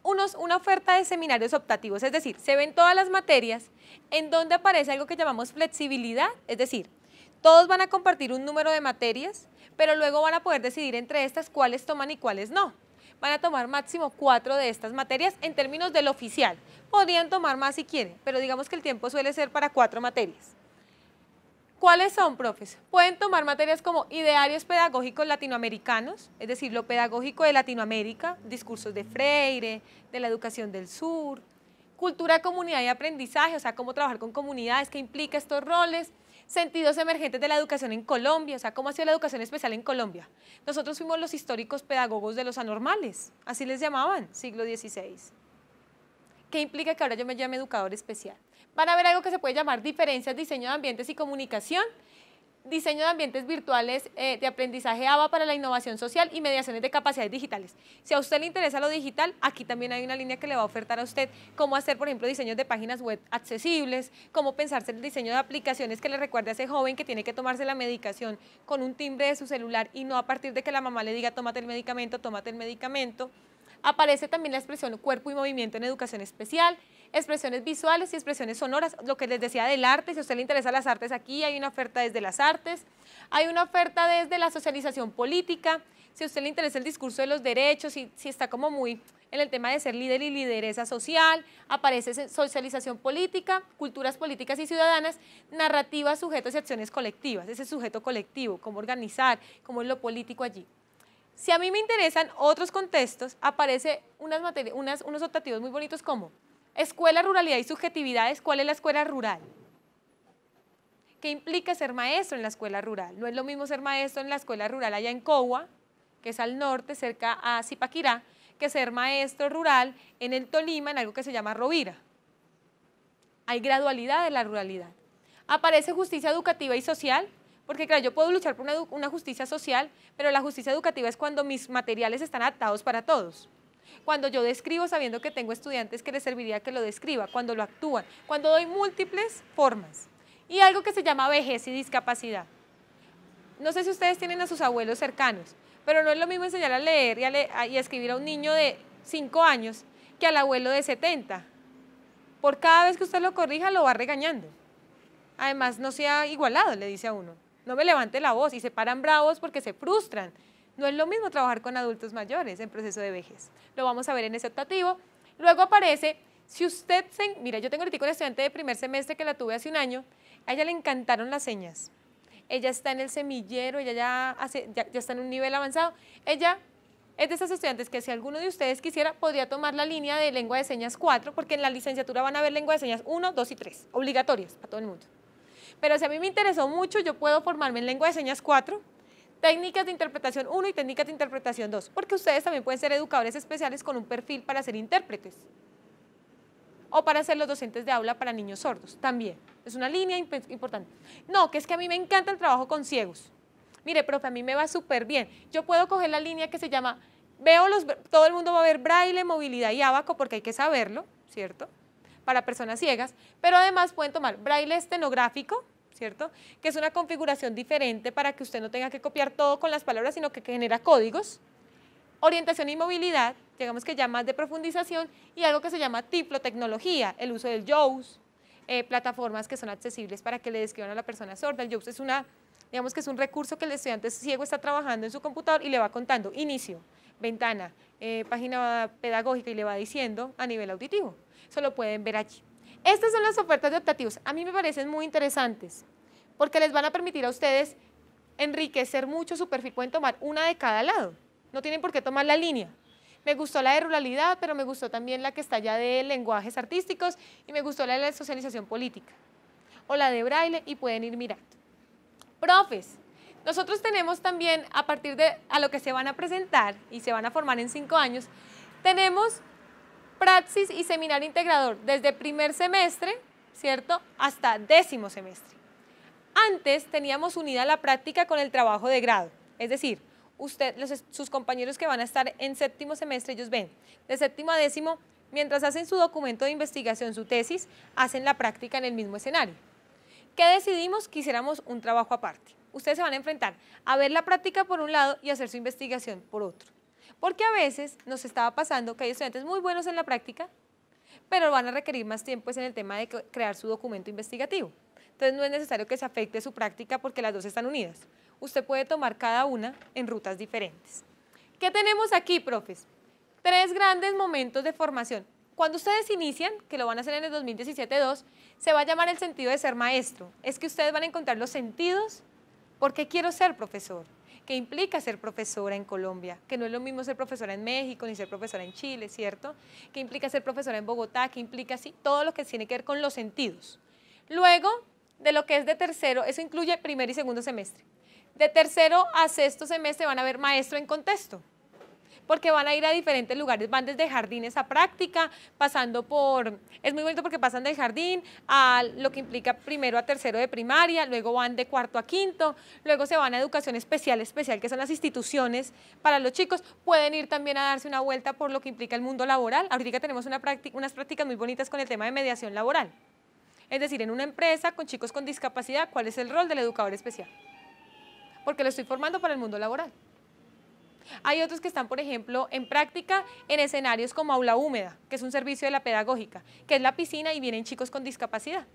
una oferta de seminarios optativos, es decir, se ven todas las materias en donde aparece algo que llamamos flexibilidad, es decir, todos van a compartir un número de materias, pero luego van a poder decidir entre estas cuáles toman y cuáles no. Van a tomar máximo cuatro de estas materias en términos del oficial. Podrían tomar más si quieren, pero digamos que el tiempo suele ser para cuatro materias. ¿Cuáles son, profes? Pueden tomar materias como idearios pedagógicos latinoamericanos, es decir, lo pedagógico de Latinoamérica, discursos de Freire, de la educación del sur, cultura, comunidad y aprendizaje, o sea, cómo trabajar con comunidades, qué implica estos roles, sentidos emergentes de la educación en Colombia, o sea, cómo ha la educación especial en Colombia. Nosotros fuimos los históricos pedagogos de los anormales, así les llamaban, siglo XVI. ¿Qué implica que ahora yo me llame educador especial? van a ver algo que se puede llamar diferencias, diseño de ambientes y comunicación, diseño de ambientes virtuales eh, de aprendizaje ABA para la innovación social y mediaciones de capacidades digitales. Si a usted le interesa lo digital, aquí también hay una línea que le va a ofertar a usted cómo hacer, por ejemplo, diseños de páginas web accesibles, cómo pensarse el diseño de aplicaciones que le recuerde a ese joven que tiene que tomarse la medicación con un timbre de su celular y no a partir de que la mamá le diga tómate el medicamento, tómate el medicamento. Aparece también la expresión cuerpo y movimiento en educación especial, expresiones visuales y expresiones sonoras, lo que les decía del arte, si a usted le interesa las artes aquí, hay una oferta desde las artes, hay una oferta desde la socialización política, si a usted le interesa el discurso de los derechos, y si está como muy en el tema de ser líder y lideresa social, aparece socialización política, culturas políticas y ciudadanas, narrativas, sujetos y acciones colectivas, ese sujeto colectivo, cómo organizar, cómo es lo político allí. Si a mí me interesan otros contextos, aparece unos optativos muy bonitos como Escuela, ruralidad y subjetividades, ¿cuál es la escuela rural? ¿Qué implica ser maestro en la escuela rural? No es lo mismo ser maestro en la escuela rural allá en Cowa, que es al norte, cerca a Zipaquirá, que ser maestro rural en el Tolima, en algo que se llama Rovira. Hay gradualidad en la ruralidad. Aparece justicia educativa y social, porque claro, yo puedo luchar por una, una justicia social, pero la justicia educativa es cuando mis materiales están adaptados para todos. Cuando yo describo sabiendo que tengo estudiantes que les serviría que lo describa, cuando lo actúan, cuando doy múltiples formas. Y algo que se llama vejez y discapacidad. No sé si ustedes tienen a sus abuelos cercanos, pero no es lo mismo enseñar a leer y a, escribir a un niño de 5 años que al abuelo de 70. Por cada vez que usted lo corrija, lo va regañando. Además, no se ha igualado, le dice a uno. No me levante la voz y se paran bravos porque se frustran no es lo mismo trabajar con adultos mayores en proceso de vejez. Lo vamos a ver en ese optativo. Luego aparece, si usted se... Mira, yo tengo ahorita una estudiante de primer semestre que la tuve hace un año. A ella le encantaron las señas. Ella está en el semillero, ella ya, está en un nivel avanzado. Ella es de esos estudiantes que si alguno de ustedes quisiera, podría tomar la línea de lengua de señas 4, porque en la licenciatura van a haber lengua de señas 1, 2 y 3, obligatorias a todo el mundo. Pero si a mí me interesó mucho, yo puedo formarme en lengua de señas 4, técnicas de interpretación 1 y técnicas de interpretación 2, porque ustedes también pueden ser educadores especiales con un perfil para ser intérpretes o para ser los docentes de aula para niños sordos, también. Es una línea importante. No, que es que a mí me encanta el trabajo con ciegos. Mire, profe, a mí me va súper bien. Yo puedo coger la línea que se llama, veo los, todo el mundo va a ver braille, movilidad y abaco, porque hay que saberlo, ¿cierto? Para personas ciegas, pero además pueden tomar braille estenográfico, que es una configuración diferente para que usted no tenga que copiar todo con las palabras, sino que genera códigos. Orientación y movilidad, digamos que ya más de profundización, y algo que se llama tiplotecnología, el uso del JOWS, eh, plataformas que son accesibles para que le describan a la persona sorda. El JOWS es una, digamos que es un recurso que el estudiante ciego está trabajando en su computador y le va contando inicio, ventana, eh, página pedagógica y le va diciendo a nivel auditivo. Eso lo pueden ver allí. Estas son las ofertas de optativos. A mí me parecen muy interesantes porque les van a permitir a ustedes enriquecer mucho su perfil. Pueden tomar una de cada lado, no tienen por qué tomar la línea. Me gustó la de ruralidad, pero me gustó también la que está ya de lenguajes artísticos y me gustó la de socialización política o la de braille y pueden ir mirando. Profes, nosotros tenemos también, a partir de a lo que se van a presentar y se van a formar en cinco años, tenemos praxis y seminario integrador desde primer semestre, ¿cierto?, hasta décimo semestre. Antes teníamos unida la práctica con el trabajo de grado, es decir, usted, sus compañeros que van a estar en séptimo semestre, ellos ven, de séptimo a décimo, mientras hacen su documento de investigación, su tesis, hacen la práctica en el mismo escenario. ¿Qué decidimos? Quisiéramos un trabajo aparte. Ustedes se van a enfrentar a ver la práctica por un lado y hacer su investigación por otro. Porque a veces nos estaba pasando que hay estudiantes muy buenos en la práctica, pero van a requerir más tiempo pues, en el tema de crear su documento investigativo. Entonces no es necesario que se afecte su práctica porque las dos están unidas. Usted puede tomar cada una en rutas diferentes. ¿Qué tenemos aquí, profes? Tres grandes momentos de formación. Cuando ustedes inician, que lo van a hacer en el 2017-2, se va a llamar el sentido de ser maestro. Es que ustedes van a encontrar los sentidos, porque quiero ser profesor? ¿Qué implica ser profesora en Colombia? Que no es lo mismo ser profesora en México ni ser profesora en Chile, ¿cierto? ¿Qué implica ser profesora en Bogotá? ¿Qué implica así? Todo lo que tiene que ver con los sentidos. Luego, de lo que es de tercero, eso incluye primer y segundo semestre. De tercero a sexto semestre van a ver maestro en contexto, porque van a ir a diferentes lugares, van desde jardines a práctica, pasando por, es muy bonito porque pasan del jardín a lo que implica primero a tercero de primaria, luego van de cuarto a quinto, luego se van a educación especial, especial que son las instituciones para los chicos, pueden ir también a darse una vuelta por lo que implica el mundo laboral, ahorita tenemos unas prácticas muy bonitas con el tema de mediación laboral. Es decir, en una empresa con chicos con discapacidad, ¿cuál es el rol del educador especial? Porque lo estoy formando para el mundo laboral. Hay otros que están, por ejemplo, en práctica en escenarios como aula húmeda, que es un servicio de la pedagógica, que es la piscina y vienen chicos con discapacidad.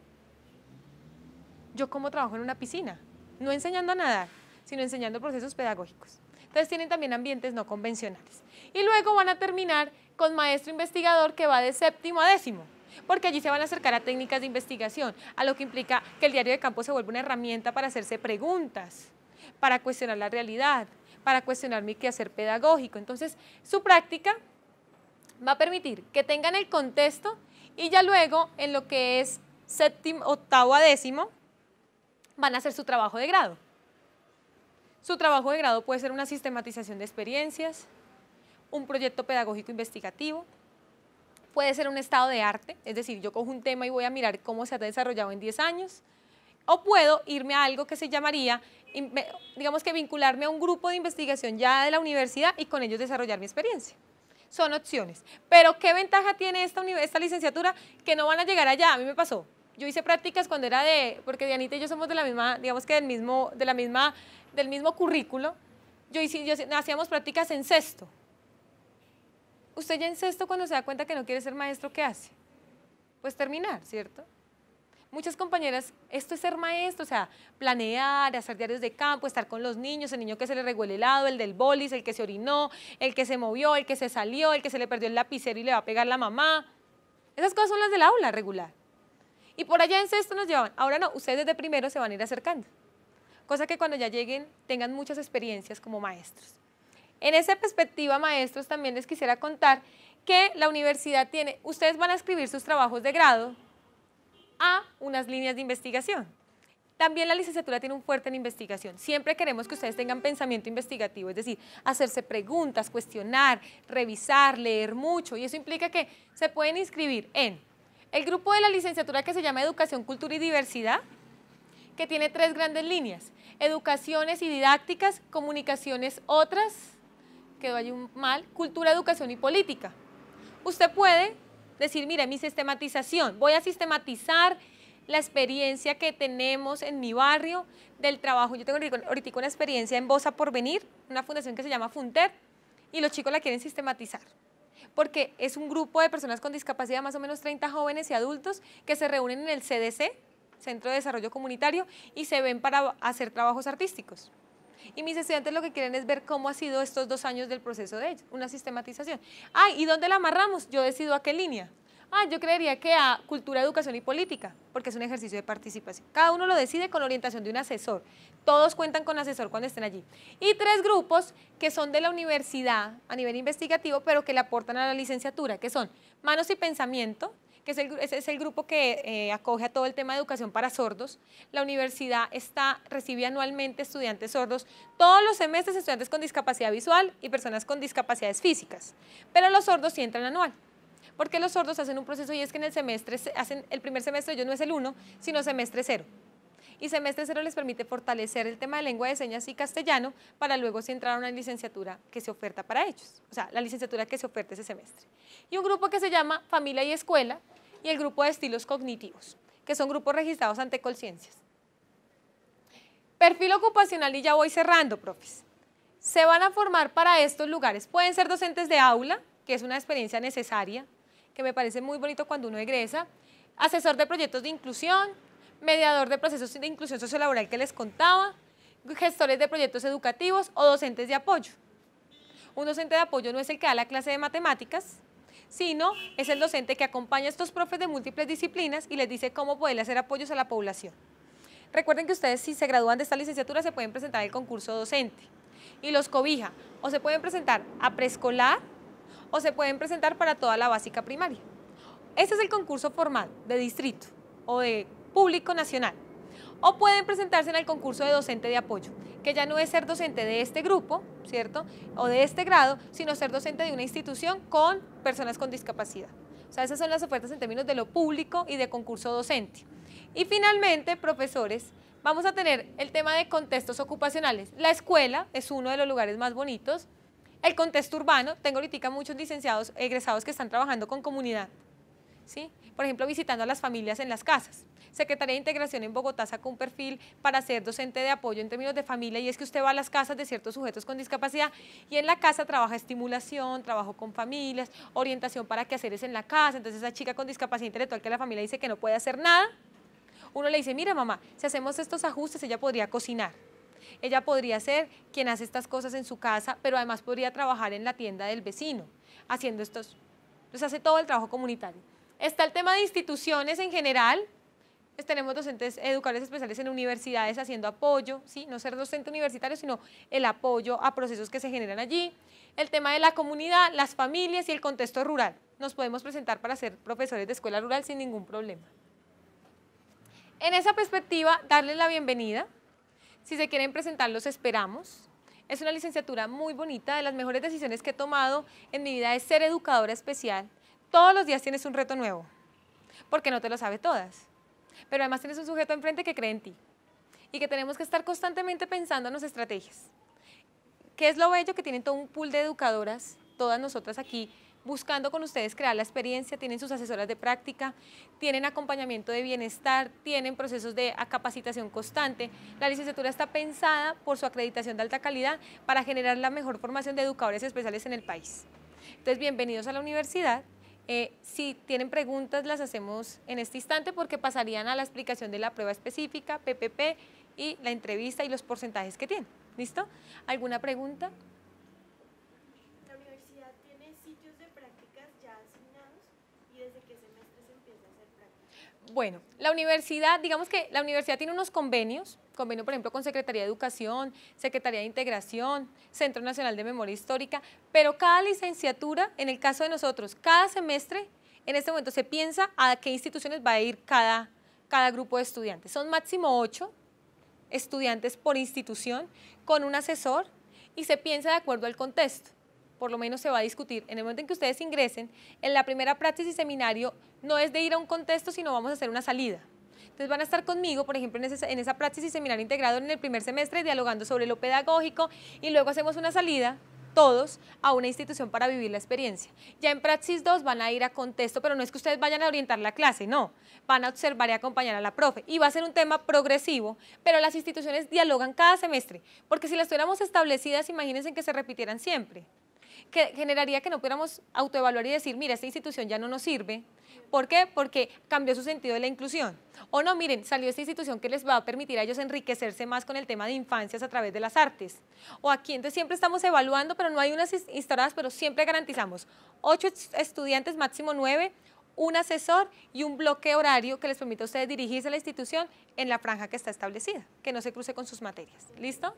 Yo como trabajo en una piscina, no enseñando a nadar, sino enseñando procesos pedagógicos. Entonces tienen también ambientes no convencionales. Y luego van a terminar con maestro investigador que va de séptimo a décimo porque allí se van a acercar a técnicas de investigación, a lo que implica que el diario de campo se vuelve una herramienta para hacerse preguntas, para cuestionar la realidad, para cuestionar mi quehacer pedagógico. Entonces, su práctica va a permitir que tengan el contexto y ya luego en lo que es séptimo, octavo a décimo, van a hacer su trabajo de grado. Su trabajo de grado puede ser una sistematización de experiencias, un proyecto pedagógico investigativo, puede ser un estado de arte, es decir, yo cojo un tema y voy a mirar cómo se ha desarrollado en 10 años, o puedo irme a algo que se llamaría, digamos que vincularme a un grupo de investigación ya de la universidad y con ellos desarrollar mi experiencia. Son opciones. Pero ¿qué ventaja tiene esta, esta licenciatura? Que no van a llegar allá, a mí me pasó. Yo hice prácticas cuando era de, porque Dianita y yo somos de la misma, digamos que del mismo, de la misma, del mismo currículo. Yo, yo hacíamos prácticas en sexto Usted ya en sexto, cuando se da cuenta que no quiere ser maestro, ¿qué hace? Pues terminar, ¿cierto? Muchas compañeras, esto es ser maestro, o sea, planear, hacer diarios de campo, estar con los niños, el niño que se le regó el helado, el del bolis, el que se orinó, el que se movió, el que se salió, el que se le perdió el lapicero y le va a pegar la mamá. Esas cosas son las del aula regular. Y por allá en sexto nos llevan. Ahora no, ustedes de primero se van a ir acercando. Cosa que cuando ya lleguen tengan muchas experiencias como maestros. En esa perspectiva, maestros, también les quisiera contar que la universidad tiene, ustedes van a escribir sus trabajos de grado a unas líneas de investigación. También la licenciatura tiene un fuerte en investigación. Siempre queremos que ustedes tengan pensamiento investigativo, es decir, hacerse preguntas, cuestionar, revisar, leer mucho. Y eso implica que se pueden inscribir en el grupo de la licenciatura que se llama Educación, Cultura y Diversidad, que tiene tres grandes líneas, educaciones y didácticas, comunicaciones otras quedó allí un mal, cultura, educación y política. Usted puede decir, mire mi sistematización, voy a sistematizar la experiencia que tenemos en mi barrio del trabajo. Yo tengo ahorita una experiencia en Bosa por Venir, una fundación que se llama Funter, y los chicos la quieren sistematizar porque es un grupo de personas con discapacidad, más o menos 30 jóvenes y adultos, que se reúnen en el CDC, Centro de Desarrollo Comunitario, y se ven para hacer trabajos artísticos y mis estudiantes lo que quieren es ver cómo ha sido estos dos años del proceso de ellos, una sistematización. Ay, ¿y dónde la amarramos? Yo decido a qué línea. Ah, yo creería que a cultura, educación y política, porque es un ejercicio de participación. Cada uno lo decide con orientación de un asesor. Todos cuentan con asesor cuando estén allí. Y tres grupos que son de la universidad a nivel investigativo, pero que le aportan a la licenciatura, que son manos y pensamiento, que es el, grupo que eh, acoge a todo el tema de educación para sordos. La universidad está, recibe anualmente estudiantes sordos, todos los semestres estudiantes con discapacidad visual y personas con discapacidades físicas, pero los sordos sí entran anual. Porque los sordos hacen un proceso y es que en el semestre, hacen, el primer semestre yo no es el uno, sino semestre cero, y semestre cero les permite fortalecer el tema de lengua de señas y castellano para luego centrar entrar a una licenciatura que se oferta para ellos, o sea, la licenciatura que se oferta ese semestre. Y un grupo que se llama Familia y Escuela y el grupo de estilos cognitivos, que son grupos registrados ante Colciencias. Perfil ocupacional y ya voy cerrando, profes. Se van a formar para estos lugares. Pueden ser docentes de aula, que es una experiencia necesaria, que me parece muy bonito cuando uno egresa, asesor de proyectos de inclusión, mediador de procesos de inclusión sociolaboral que les contaba, gestores de proyectos educativos o docentes de apoyo. Un docente de apoyo no es el que da la clase de matemáticas, sino es el docente que acompaña a estos profes de múltiples disciplinas y les dice cómo poder hacer apoyos a la población. Recuerden que ustedes si se gradúan de esta licenciatura se pueden presentar al concurso docente y los cobija o se pueden presentar a preescolar o se pueden presentar para toda la básica primaria. Este es el concurso formal de distrito o de público nacional. O pueden presentarse en el concurso de docente de apoyo, que ya no es ser docente de este grupo, ¿cierto? O de este grado, sino ser docente de una institución con personas con discapacidad. O sea, esas son las ofertas en términos de lo público y de concurso docente. Y finalmente, profesores, vamos a tener el tema de contextos ocupacionales. La escuela es uno de los lugares más bonitos. El contexto urbano, tengo ahorita muchos licenciados egresados que están trabajando con comunidad, ¿sí? Por ejemplo, visitando a las familias en las casas. Secretaría de Integración en Bogotá sacó un perfil para ser docente de apoyo en términos de familia y es que usted va a las casas de ciertos sujetos con discapacidad y en la casa trabaja estimulación, trabajo con familias, orientación para qué es en la casa, entonces esa chica con discapacidad intelectual que la familia dice que no puede hacer nada, uno le dice, mira mamá, si hacemos estos ajustes ella podría cocinar. Ella podría ser quien hace estas cosas en su casa, pero además podría trabajar en la tienda del vecino, haciendo estos. Entonces pues, hace todo el trabajo comunitario. Está el tema de instituciones en general, tenemos docentes educadores especiales en universidades haciendo apoyo, ¿sí? no ser docente universitario, sino el apoyo a procesos que se generan allí. El tema de la comunidad, las familias y el contexto rural. Nos podemos presentar para ser profesores de escuela rural sin ningún problema. En esa perspectiva, darles la bienvenida. Si se quieren presentar, los esperamos. Es una licenciatura muy bonita, de las mejores decisiones que he tomado en mi vida es ser educadora especial. Todos los días tienes un reto nuevo, porque no te lo sabe todas pero además tienes un sujeto enfrente que cree en ti y que tenemos que estar constantemente pensando en las estrategias. ¿Qué es lo bello que tienen todo un pool de educadoras, todas nosotras aquí, buscando con ustedes crear la experiencia, tienen sus asesoras de práctica, tienen acompañamiento de bienestar, tienen procesos de capacitación constante. La licenciatura está pensada por su acreditación de alta calidad para generar la mejor formación de educadores especiales en el país. Entonces, bienvenidos a la universidad, eh, si tienen preguntas, las hacemos en este instante porque pasarían a la explicación de la prueba específica, PPP, y la entrevista y los porcentajes que tiene. ¿Listo? ¿Alguna pregunta? ¿La universidad tiene sitios de prácticas ya asignados y desde qué semestre se empieza a hacer prácticas? Bueno, la universidad, digamos que la universidad tiene unos convenios convenio, por ejemplo, con Secretaría de Educación, Secretaría de Integración, Centro Nacional de Memoria Histórica, pero cada licenciatura, en el caso de nosotros, cada semestre, en este momento se piensa a qué instituciones va a ir cada, cada grupo de estudiantes. Son máximo ocho estudiantes por institución con un asesor y se piensa de acuerdo al contexto por lo menos se va a discutir. En el momento en que ustedes ingresen, en la primera práctica y seminario no es de ir a un contexto, sino vamos a hacer una salida. Entonces van a estar conmigo, por ejemplo, en, esa praxis y seminario integrado en el primer semestre, dialogando sobre lo pedagógico y luego hacemos una salida todos a una institución para vivir la experiencia. Ya en Praxis 2 van a ir a contexto, pero no es que ustedes vayan a orientar la clase, no. Van a observar y acompañar a la profe. Y va a ser un tema progresivo, pero las instituciones dialogan cada semestre, porque si las tuviéramos establecidas, imagínense que se repitieran siempre que generaría que no pudiéramos autoevaluar y decir, mira, esta institución ya no nos sirve. ¿Por qué? Porque cambió su sentido de la inclusión. O no, miren, salió esta institución que les va a permitir a ellos enriquecerse más con el tema de infancias a través de las artes. O aquí, entonces siempre estamos evaluando, pero no hay unas instaladas, pero siempre garantizamos ocho estudiantes, máximo nueve, un asesor y un bloque horario que les permite a ustedes dirigirse a la institución en la franja que está establecida, que no se cruce con sus materias. ¿Listo?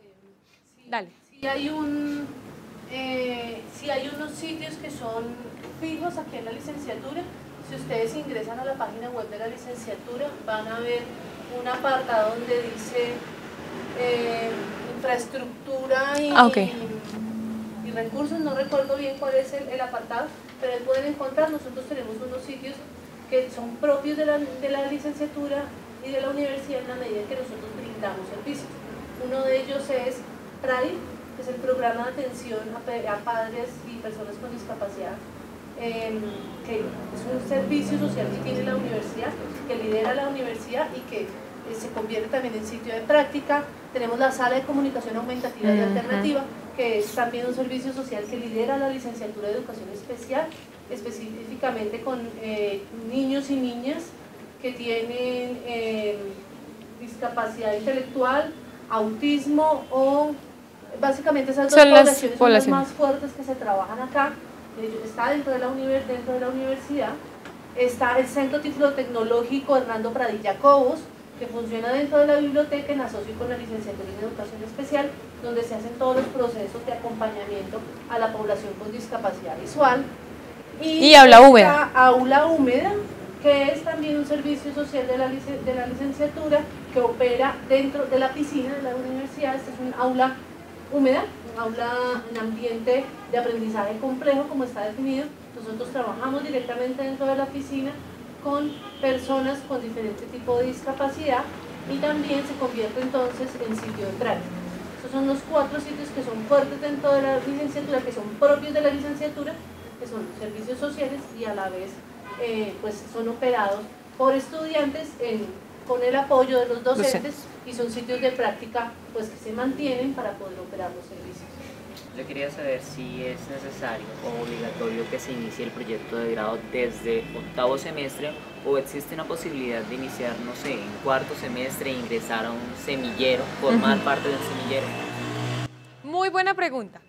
Dale. si hay un eh, si hay unos sitios que son fijos aquí en la licenciatura, si ustedes ingresan a la página web de la licenciatura van a ver un apartado donde dice eh, infraestructura ah, y, recursos, no recuerdo bien cuál es el, apartado, pero ahí pueden encontrar, nosotros tenemos unos sitios que son propios de la, licenciatura y de la universidad en la medida que nosotros brindamos servicios. Uno de ellos es Pradi es el programa de atención a, padres y personas con discapacidad, em, que es un servicio social que tiene la universidad, que lidera la universidad y que eh, se convierte también en sitio de práctica. Tenemos la sala de comunicación aumentativa y alternativa, que es también un servicio social que lidera la licenciatura de educación especial, específicamente con eh, niños y niñas que tienen em, discapacidad intelectual, autismo o Básicamente esas dos son poblaciones, las las más fuertes que se trabajan acá. Eh, está dentro de la, universidad. Está el Centro Tecnológico Hernando Pradilla Cobos, que funciona dentro de la biblioteca en asocio con la licenciatura en educación especial, donde se hacen todos los procesos de acompañamiento a la población con discapacidad visual. Y, y aula húmeda. Aula húmeda, que es también un servicio social de la, licenciatura que opera dentro de la piscina de la universidad. Este es un aula húmeda, un en ambiente de aprendizaje complejo como está definido. Nosotros trabajamos directamente dentro de la oficina con personas con diferente tipo de discapacidad y también se convierte entonces en sitio de práctica. Estos son los cuatro sitios que son fuertes dentro de la licenciatura, que son propios de la licenciatura, que son servicios sociales y a la vez eh, pues son operados por estudiantes en con el apoyo de los docentes y son sitios de práctica pues que se mantienen para poder operar los servicios. Yo quería saber si es necesario o obligatorio que se inicie el proyecto de grado desde octavo semestre o existe una posibilidad de iniciar, no sé, en cuarto semestre, e ingresar a un semillero, formar parte de un semillero. Muy buena pregunta.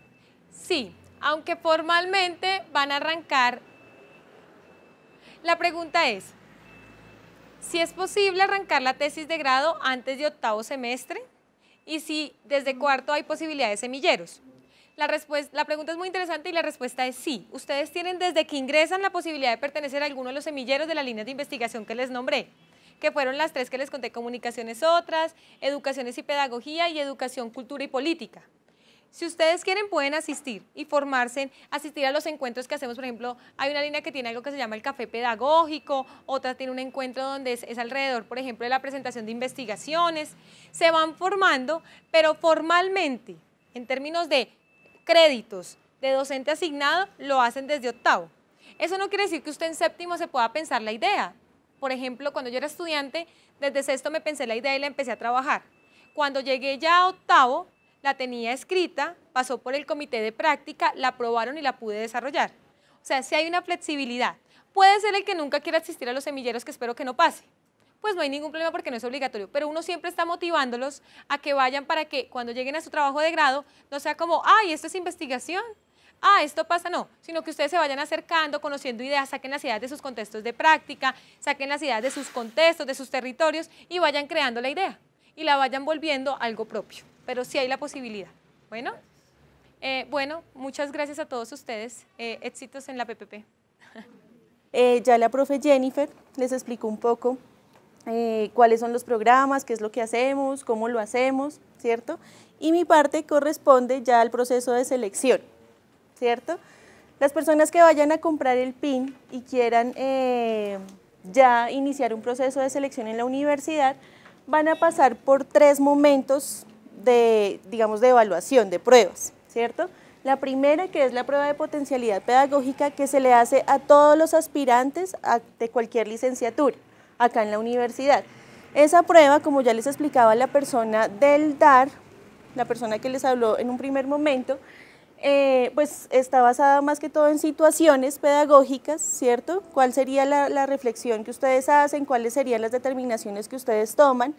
Sí, aunque formalmente van a arrancar, la pregunta es, si es posible arrancar la tesis de grado antes de octavo semestre y si desde cuarto hay posibilidades semilleros. La, pregunta es muy interesante y la respuesta es sí. Ustedes tienen desde que ingresan la posibilidad de pertenecer a alguno de los semilleros de la línea de investigación que les nombré, que fueron las tres que les conté, comunicaciones otras, educaciones y pedagogía y educación, cultura y política. Si ustedes quieren, pueden asistir y formarse, asistir a los encuentros que hacemos. Por ejemplo, hay una línea que tiene algo que se llama el café pedagógico, otra tiene un encuentro donde es, alrededor, por ejemplo, de la presentación de investigaciones. Se van formando, pero formalmente, en términos de créditos de docente asignado, lo hacen desde octavo. Eso no quiere decir que usted en séptimo se pueda pensar la idea. Por ejemplo, cuando yo era estudiante, desde sexto me pensé la idea y la empecé a trabajar. Cuando llegué ya a octavo, la tenía escrita, pasó por el comité de práctica, la aprobaron y la pude desarrollar. O sea, si hay una flexibilidad. Puede ser el que nunca quiera asistir a los semilleros, que espero que no pase. Pues no hay ningún problema porque no es obligatorio, pero uno siempre está motivándolos a que vayan para que cuando lleguen a su trabajo de grado no sea como, ay, esto es investigación, ah, esto pasa, no, sino que ustedes se vayan acercando, conociendo ideas, saquen las ideas de sus contextos de práctica, saquen las ideas de sus contextos, de sus territorios y vayan creando la idea y la vayan volviendo algo propio pero sí hay la posibilidad. Bueno, eh, bueno muchas gracias a todos ustedes. Eh, éxitos en la PPP. Eh, ya la profe Jennifer les explicó un poco cuáles son los programas, qué es lo que hacemos, cómo lo hacemos, ¿cierto? Y mi parte corresponde ya al proceso de selección, ¿cierto? Las personas que vayan a comprar el PIN y quieran ya iniciar un proceso de selección en la universidad, van a pasar por tres momentos de, digamos, de evaluación, de pruebas, ¿cierto? La primera, que es la prueba de potencialidad pedagógica que se le hace a todos los aspirantes de cualquier licenciatura, acá en la universidad. Esa prueba, como ya les explicaba la persona del DAR, la persona que les habló en un primer momento, eh, pues está basada más que todo en situaciones pedagógicas, ¿cierto? ¿Cuál sería la reflexión que ustedes hacen? ¿Cuáles serían las determinaciones que ustedes toman?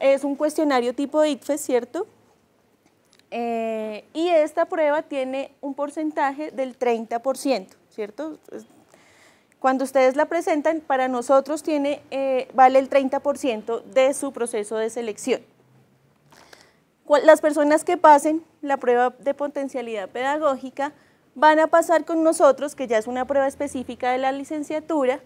Es un cuestionario tipo ICFES, ¿cierto? Eh, y esta prueba tiene un porcentaje del 30%, ¿cierto? Cuando ustedes la presentan, para nosotros tiene, eh, vale el 30% de su proceso de selección. Las personas que pasen la prueba de potencialidad pedagógica van a pasar con nosotros, que ya es una prueba específica de la licenciatura,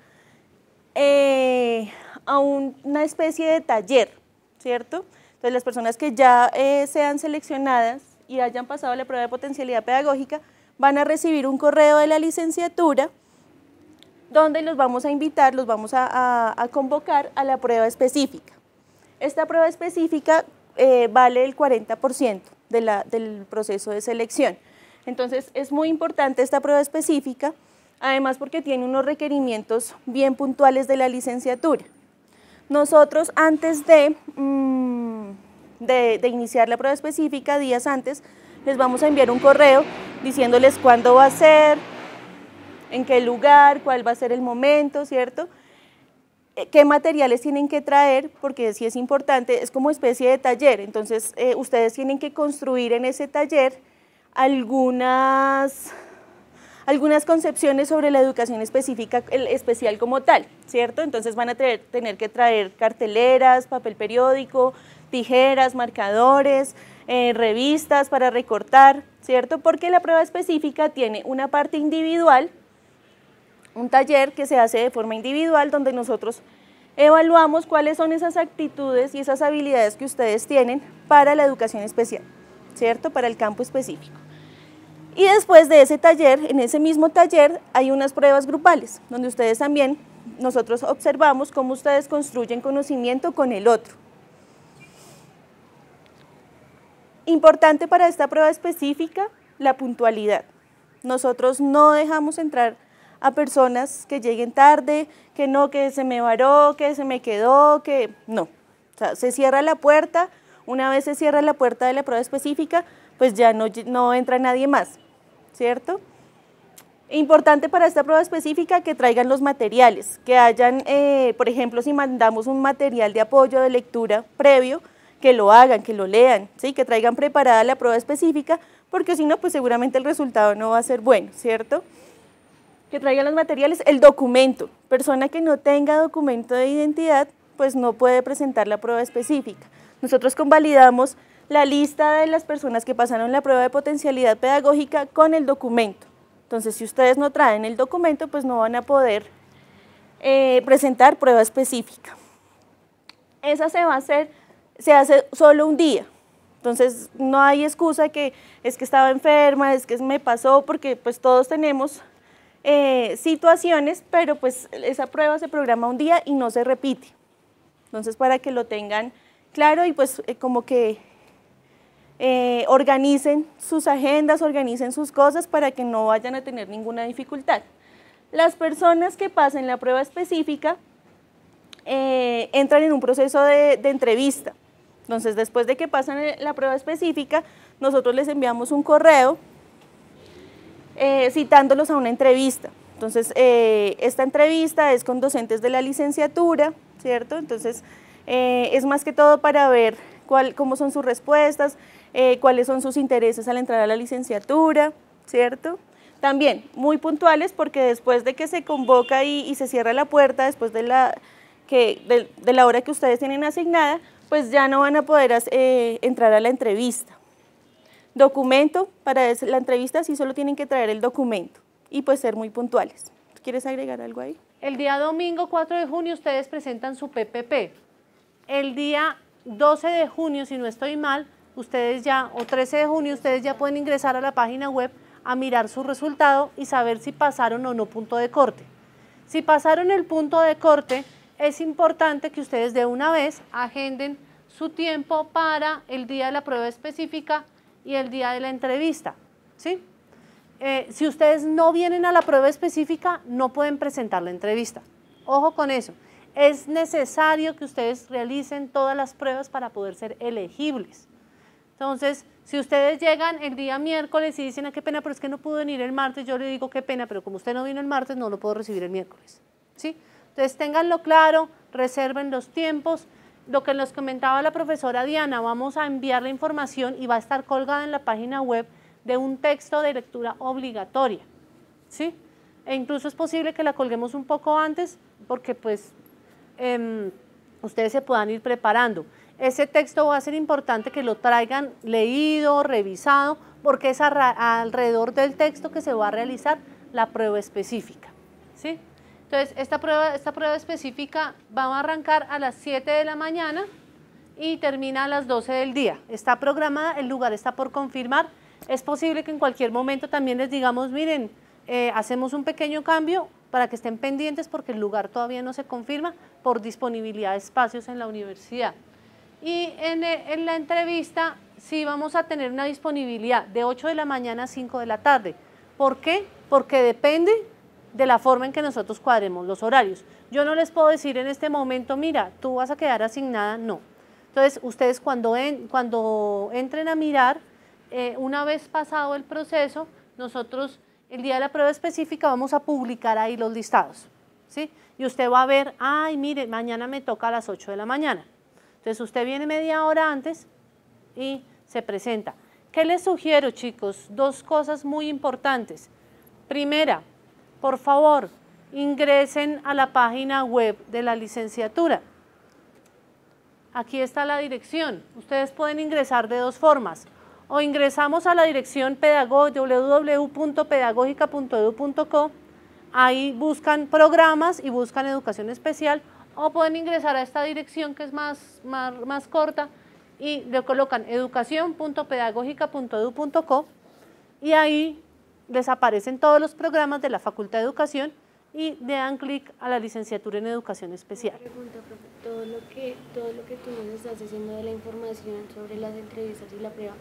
eh, a una especie de taller ¿cierto? Entonces las personas que ya eh, sean seleccionadas y hayan pasado la prueba de potencialidad pedagógica van a recibir un correo de la licenciatura donde los vamos a invitar, los vamos a, convocar a la prueba específica. Esta prueba específica eh, vale el 40% del proceso de selección. Entonces es muy importante esta prueba específica, además porque tiene unos requerimientos bien puntuales de la licenciatura. Nosotros antes mm, de, de, iniciar la prueba específica, días antes, les vamos a enviar un correo diciéndoles cuándo va a ser, en qué lugar, cuál va a ser el momento, ¿cierto? Eh, qué materiales tienen que traer, porque si es importante, es como especie de taller, entonces eh, ustedes tienen que construir en ese taller algunas algunas concepciones sobre la educación específica, especial como tal, ¿cierto? Entonces van a tener que traer carteleras, papel periódico, tijeras, marcadores, eh, revistas para recortar, ¿cierto? Porque la prueba específica tiene una parte individual, un taller que se hace de forma individual donde nosotros evaluamos cuáles son esas actitudes y esas habilidades que ustedes tienen para la educación especial, ¿cierto? Para el campo específico. Y después de ese taller, en ese mismo taller, hay unas pruebas grupales, donde ustedes también, nosotros observamos cómo ustedes construyen conocimiento con el otro. Importante para esta prueba específica, la puntualidad. Nosotros no dejamos entrar a personas que lleguen tarde, que no, que se me varó, que se me quedó, que no. O sea, se cierra la puerta, una vez se cierra la puerta de la prueba específica, pues ya no, no entra nadie más, ¿cierto? Importante para esta prueba específica que traigan los materiales, que hayan, eh, por ejemplo, si mandamos un material de apoyo de lectura previo, que lo hagan, que lo lean, ¿sí? que traigan preparada la prueba específica, porque si no, pues seguramente el resultado no va a ser bueno, ¿cierto? Que traigan los materiales, el documento. Persona que no tenga documento de identidad, pues no puede presentar la prueba específica. Nosotros convalidamos la lista de las personas que pasaron la prueba de potencialidad pedagógica con el documento. Entonces, si ustedes no traen el documento, pues no van a poder eh, presentar prueba específica. Esa se va a hacer, se hace solo un día. Entonces, no hay excusa que es que estaba enferma, es que me pasó, porque pues todos tenemos eh, situaciones, pero pues esa prueba se programa un día y no se repite. Entonces, para que lo tengan claro y pues eh, como que eh, organicen sus agendas, organicen sus cosas para que no vayan a tener ninguna dificultad. Las personas que pasen la prueba específica eh, entran en un proceso de, entrevista. Entonces, después de que pasan la prueba específica, nosotros les enviamos un correo eh, citándolos a una entrevista. Entonces, esta entrevista es con docentes de la licenciatura, ¿cierto? Entonces, es más que todo para ver cómo son sus respuestas, eh, cuáles son sus intereses al entrar a la licenciatura, ¿cierto? También muy puntuales porque después de que se convoca y, se cierra la puerta, después de la, de, la hora que ustedes tienen asignada, pues ya no van a poder eh, entrar a la entrevista. Documento, para la entrevista sí solo tienen que traer el documento y pues ser muy puntuales. ¿Quieres agregar algo ahí? El día domingo 4 de junio ustedes presentan su PPP. El día 12 de junio, si no estoy mal, ustedes ya, o 13 de junio, ustedes ya pueden ingresar a la página web a mirar su resultado y saber si pasaron o no punto de corte. Si pasaron el punto de corte, es importante que ustedes de una vez agenden su tiempo para el día de la prueba específica y el día de la entrevista. ¿sí? Eh, si ustedes no vienen a la prueba específica, no pueden presentar la entrevista. Ojo con eso. Es necesario que ustedes realicen todas las pruebas para poder ser elegibles. Entonces, si ustedes llegan el día miércoles y dicen, ah, qué pena, pero es que no pudo venir el martes, yo le digo, qué pena, pero como usted no vino el martes, no lo puedo recibir el miércoles. ¿sí? Entonces, ténganlo claro, reserven los tiempos. Lo que nos comentaba la profesora Diana, vamos a enviar la información y va a estar colgada en la página web de un texto de lectura obligatoria. ¿sí? E incluso es posible que la colguemos un poco antes porque pues em, ustedes se puedan ir preparando. Ese texto va a ser importante que lo traigan leído, revisado, porque es alrededor del texto que se va a realizar la prueba específica. Entonces, esta prueba, esta específica va a arrancar a las 7 de la mañana y termina a las 12 del día. Está programada, el lugar está por confirmar. Es posible que en cualquier momento también les digamos, miren, eh, hacemos un pequeño cambio para que estén pendientes porque el lugar todavía no se confirma por disponibilidad de espacios en la universidad. Y eh, en, la entrevista sí vamos a tener una disponibilidad de 8 de la mañana a 5 de la tarde. ¿Por qué? Porque depende de la forma en que nosotros cuadremos los horarios. Yo no les puedo decir en este momento, mira, tú vas a quedar asignada, no. Entonces, ustedes cuando, cuando entren a mirar, eh, una vez pasado el proceso, nosotros el día de la prueba específica vamos a publicar ahí los listados, ¿sí? Y usted va a ver, ay, mire, mañana me toca a las 8 de la mañana. Entonces usted viene media hora antes y se presenta. ¿Qué les sugiero, chicos? Dos cosas muy importantes. Primera, por favor, ingresen a la página web de la licenciatura. Aquí está la dirección. Ustedes pueden ingresar de dos formas. O ingresamos a la dirección www.pedagogica.edu.co. Ahí buscan programas y buscan educación especial o pueden ingresar a esta dirección que es más, más, corta y le colocan educación.pedagogica.edu.co y ahí les aparecen todos los programas de la Facultad de Educación y le dan clic a la licenciatura en Educación Especial. Todo lo, que, tú nos estás haciendo de la información sobre las entrevistas y la prueba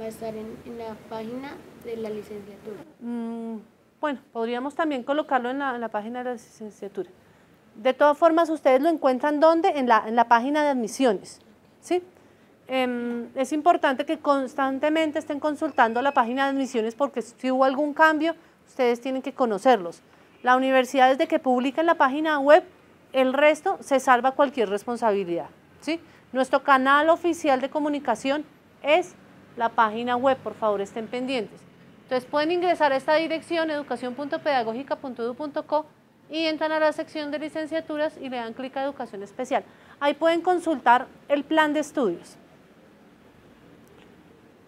va a estar en, la página de la licenciatura. Mm, bueno, podríamos también colocarlo en la página de la licenciatura. De todas formas, ustedes lo encuentran ¿dónde? En la, página de admisiones, ¿sí? Em, es importante que constantemente estén consultando la página de admisiones porque si hubo algún cambio, ustedes tienen que conocerlos. La universidad desde que publica en la página web, el resto se salva cualquier responsabilidad, ¿sí? Nuestro canal oficial de comunicación es la página web, por favor estén pendientes. Entonces pueden ingresar a esta dirección educación.pedagogica.edu.co y entran a la sección de licenciaturas y le dan clic a educación especial. Ahí pueden consultar el plan de estudios.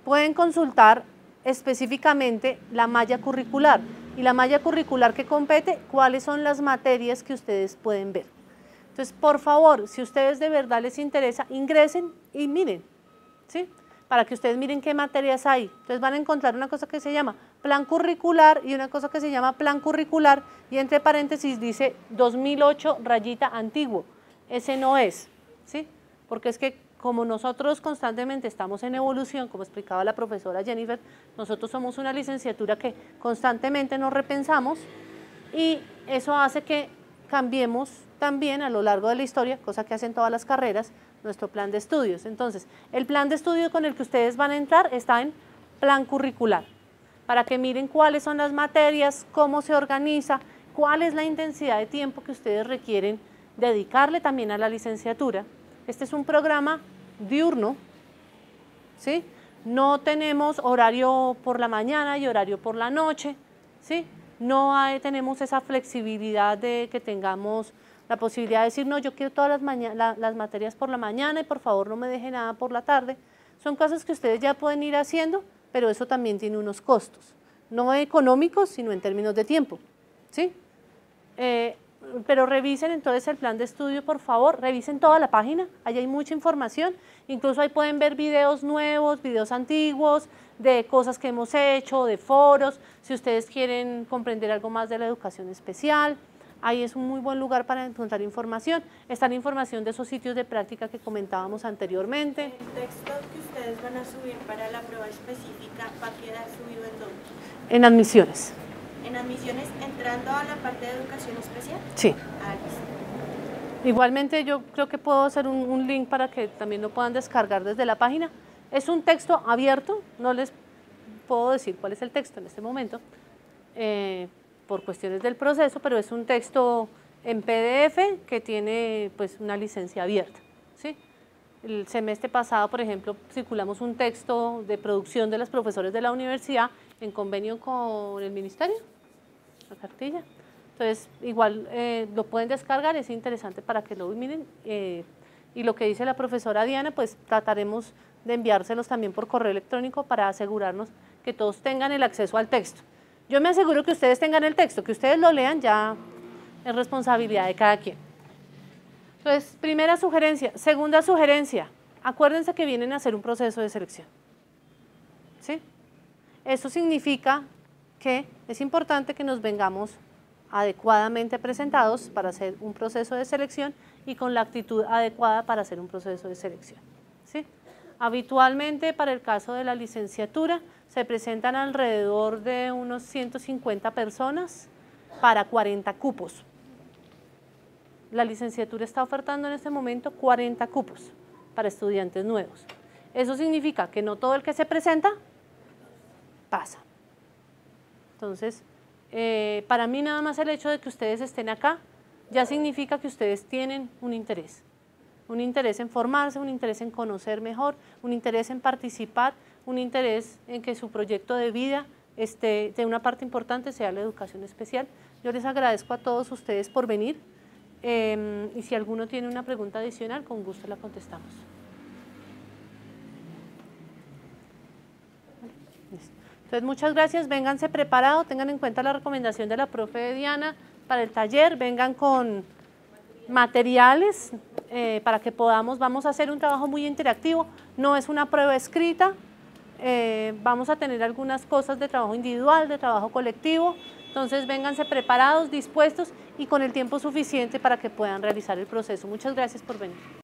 Pueden consultar específicamente la malla curricular y la malla curricular que compete, cuáles son las materias que ustedes pueden ver. Entonces, por favor, si ustedes de verdad les interesa, ingresen y miren, ¿sí? Para que ustedes miren qué materias hay. Entonces van a encontrar una cosa que se llama plan curricular y una cosa que se llama plan curricular y entre paréntesis dice 2008 rayita antiguo. Ese no es, ¿sí? Porque es que como nosotros constantemente estamos en evolución, como explicaba la profesora Jennifer, nosotros somos una licenciatura que constantemente nos repensamos y eso hace que cambiemos también a lo largo de la historia, cosa que hacen todas las carreras, nuestro plan de estudios. Entonces, el plan de estudio con el que ustedes van a entrar está en plan curricular para que miren cuáles son las materias, cómo se organiza, cuál es la intensidad de tiempo que ustedes requieren dedicarle también a la licenciatura. Este es un programa diurno, ¿sí? No tenemos horario por la mañana y horario por la noche, ¿sí? No tenemos esa flexibilidad de que tengamos la posibilidad de decir, no, yo quiero todas las, las materias por la mañana y por favor no me deje nada por la tarde. Son cosas que ustedes ya pueden ir haciendo pero eso también tiene unos costos, no económicos, sino en términos de tiempo. ¿sí? Eh, pero revisen entonces el plan de estudio, por favor, revisen toda la página, ahí hay mucha información, incluso ahí pueden ver videos nuevos, videos antiguos, de cosas que hemos hecho, de foros, si ustedes quieren comprender algo más de la educación especial, Ahí es un muy buen lugar para encontrar información. Está la información de esos sitios de práctica que comentábamos anteriormente. ¿El texto que ustedes van a subir para la prueba específica va a quedar subido en En admisiones. ¿En admisiones entrando a la parte de educación especial? Sí. Ah, Igualmente yo creo que puedo hacer un, link para que también lo puedan descargar desde la página. Es un texto abierto, no les puedo decir cuál es el texto en este momento, eh, por cuestiones del proceso, pero es un texto en PDF que tiene pues una licencia abierta. ¿sí? El semestre pasado, por ejemplo, circulamos un texto de producción de los profesores de la universidad en convenio con el ministerio, la cartilla. Entonces, igual eh, lo pueden descargar, es interesante para que lo miren. Eh, y lo que dice la profesora Diana, pues trataremos de enviárselos también por correo electrónico para asegurarnos que todos tengan el acceso al texto. Yo me aseguro que ustedes tengan el texto, que ustedes lo lean ya es responsabilidad de cada quien. Entonces, primera sugerencia. Segunda sugerencia, acuérdense que vienen a hacer un proceso de selección. ¿Sí? Eso significa que es importante que nos vengamos adecuadamente presentados para hacer un proceso de selección y con la actitud adecuada para hacer un proceso de selección. ¿Sí? Habitualmente para el caso de la licenciatura se presentan alrededor de unos 150 personas para 40 cupos. La licenciatura está ofertando en este momento 40 cupos para estudiantes nuevos. Eso significa que no todo el que se presenta pasa. Entonces, eh, para mí nada más el hecho de que ustedes estén acá ya significa que ustedes tienen un interés un interés en formarse, un interés en conocer mejor, un interés en participar, un interés en que su proyecto de vida esté, de una parte importante sea la educación especial. Yo les agradezco a todos ustedes por venir em, y si alguno tiene una pregunta adicional, con gusto la contestamos. Entonces, muchas gracias, vénganse preparados, tengan en cuenta la recomendación de la profe Diana para el taller, vengan con materiales eh, para que podamos, vamos a hacer un trabajo muy interactivo, no es una prueba escrita, eh, vamos a tener algunas cosas de trabajo individual, de trabajo colectivo, entonces vénganse preparados, dispuestos y con el tiempo suficiente para que puedan realizar el proceso. Muchas gracias por venir.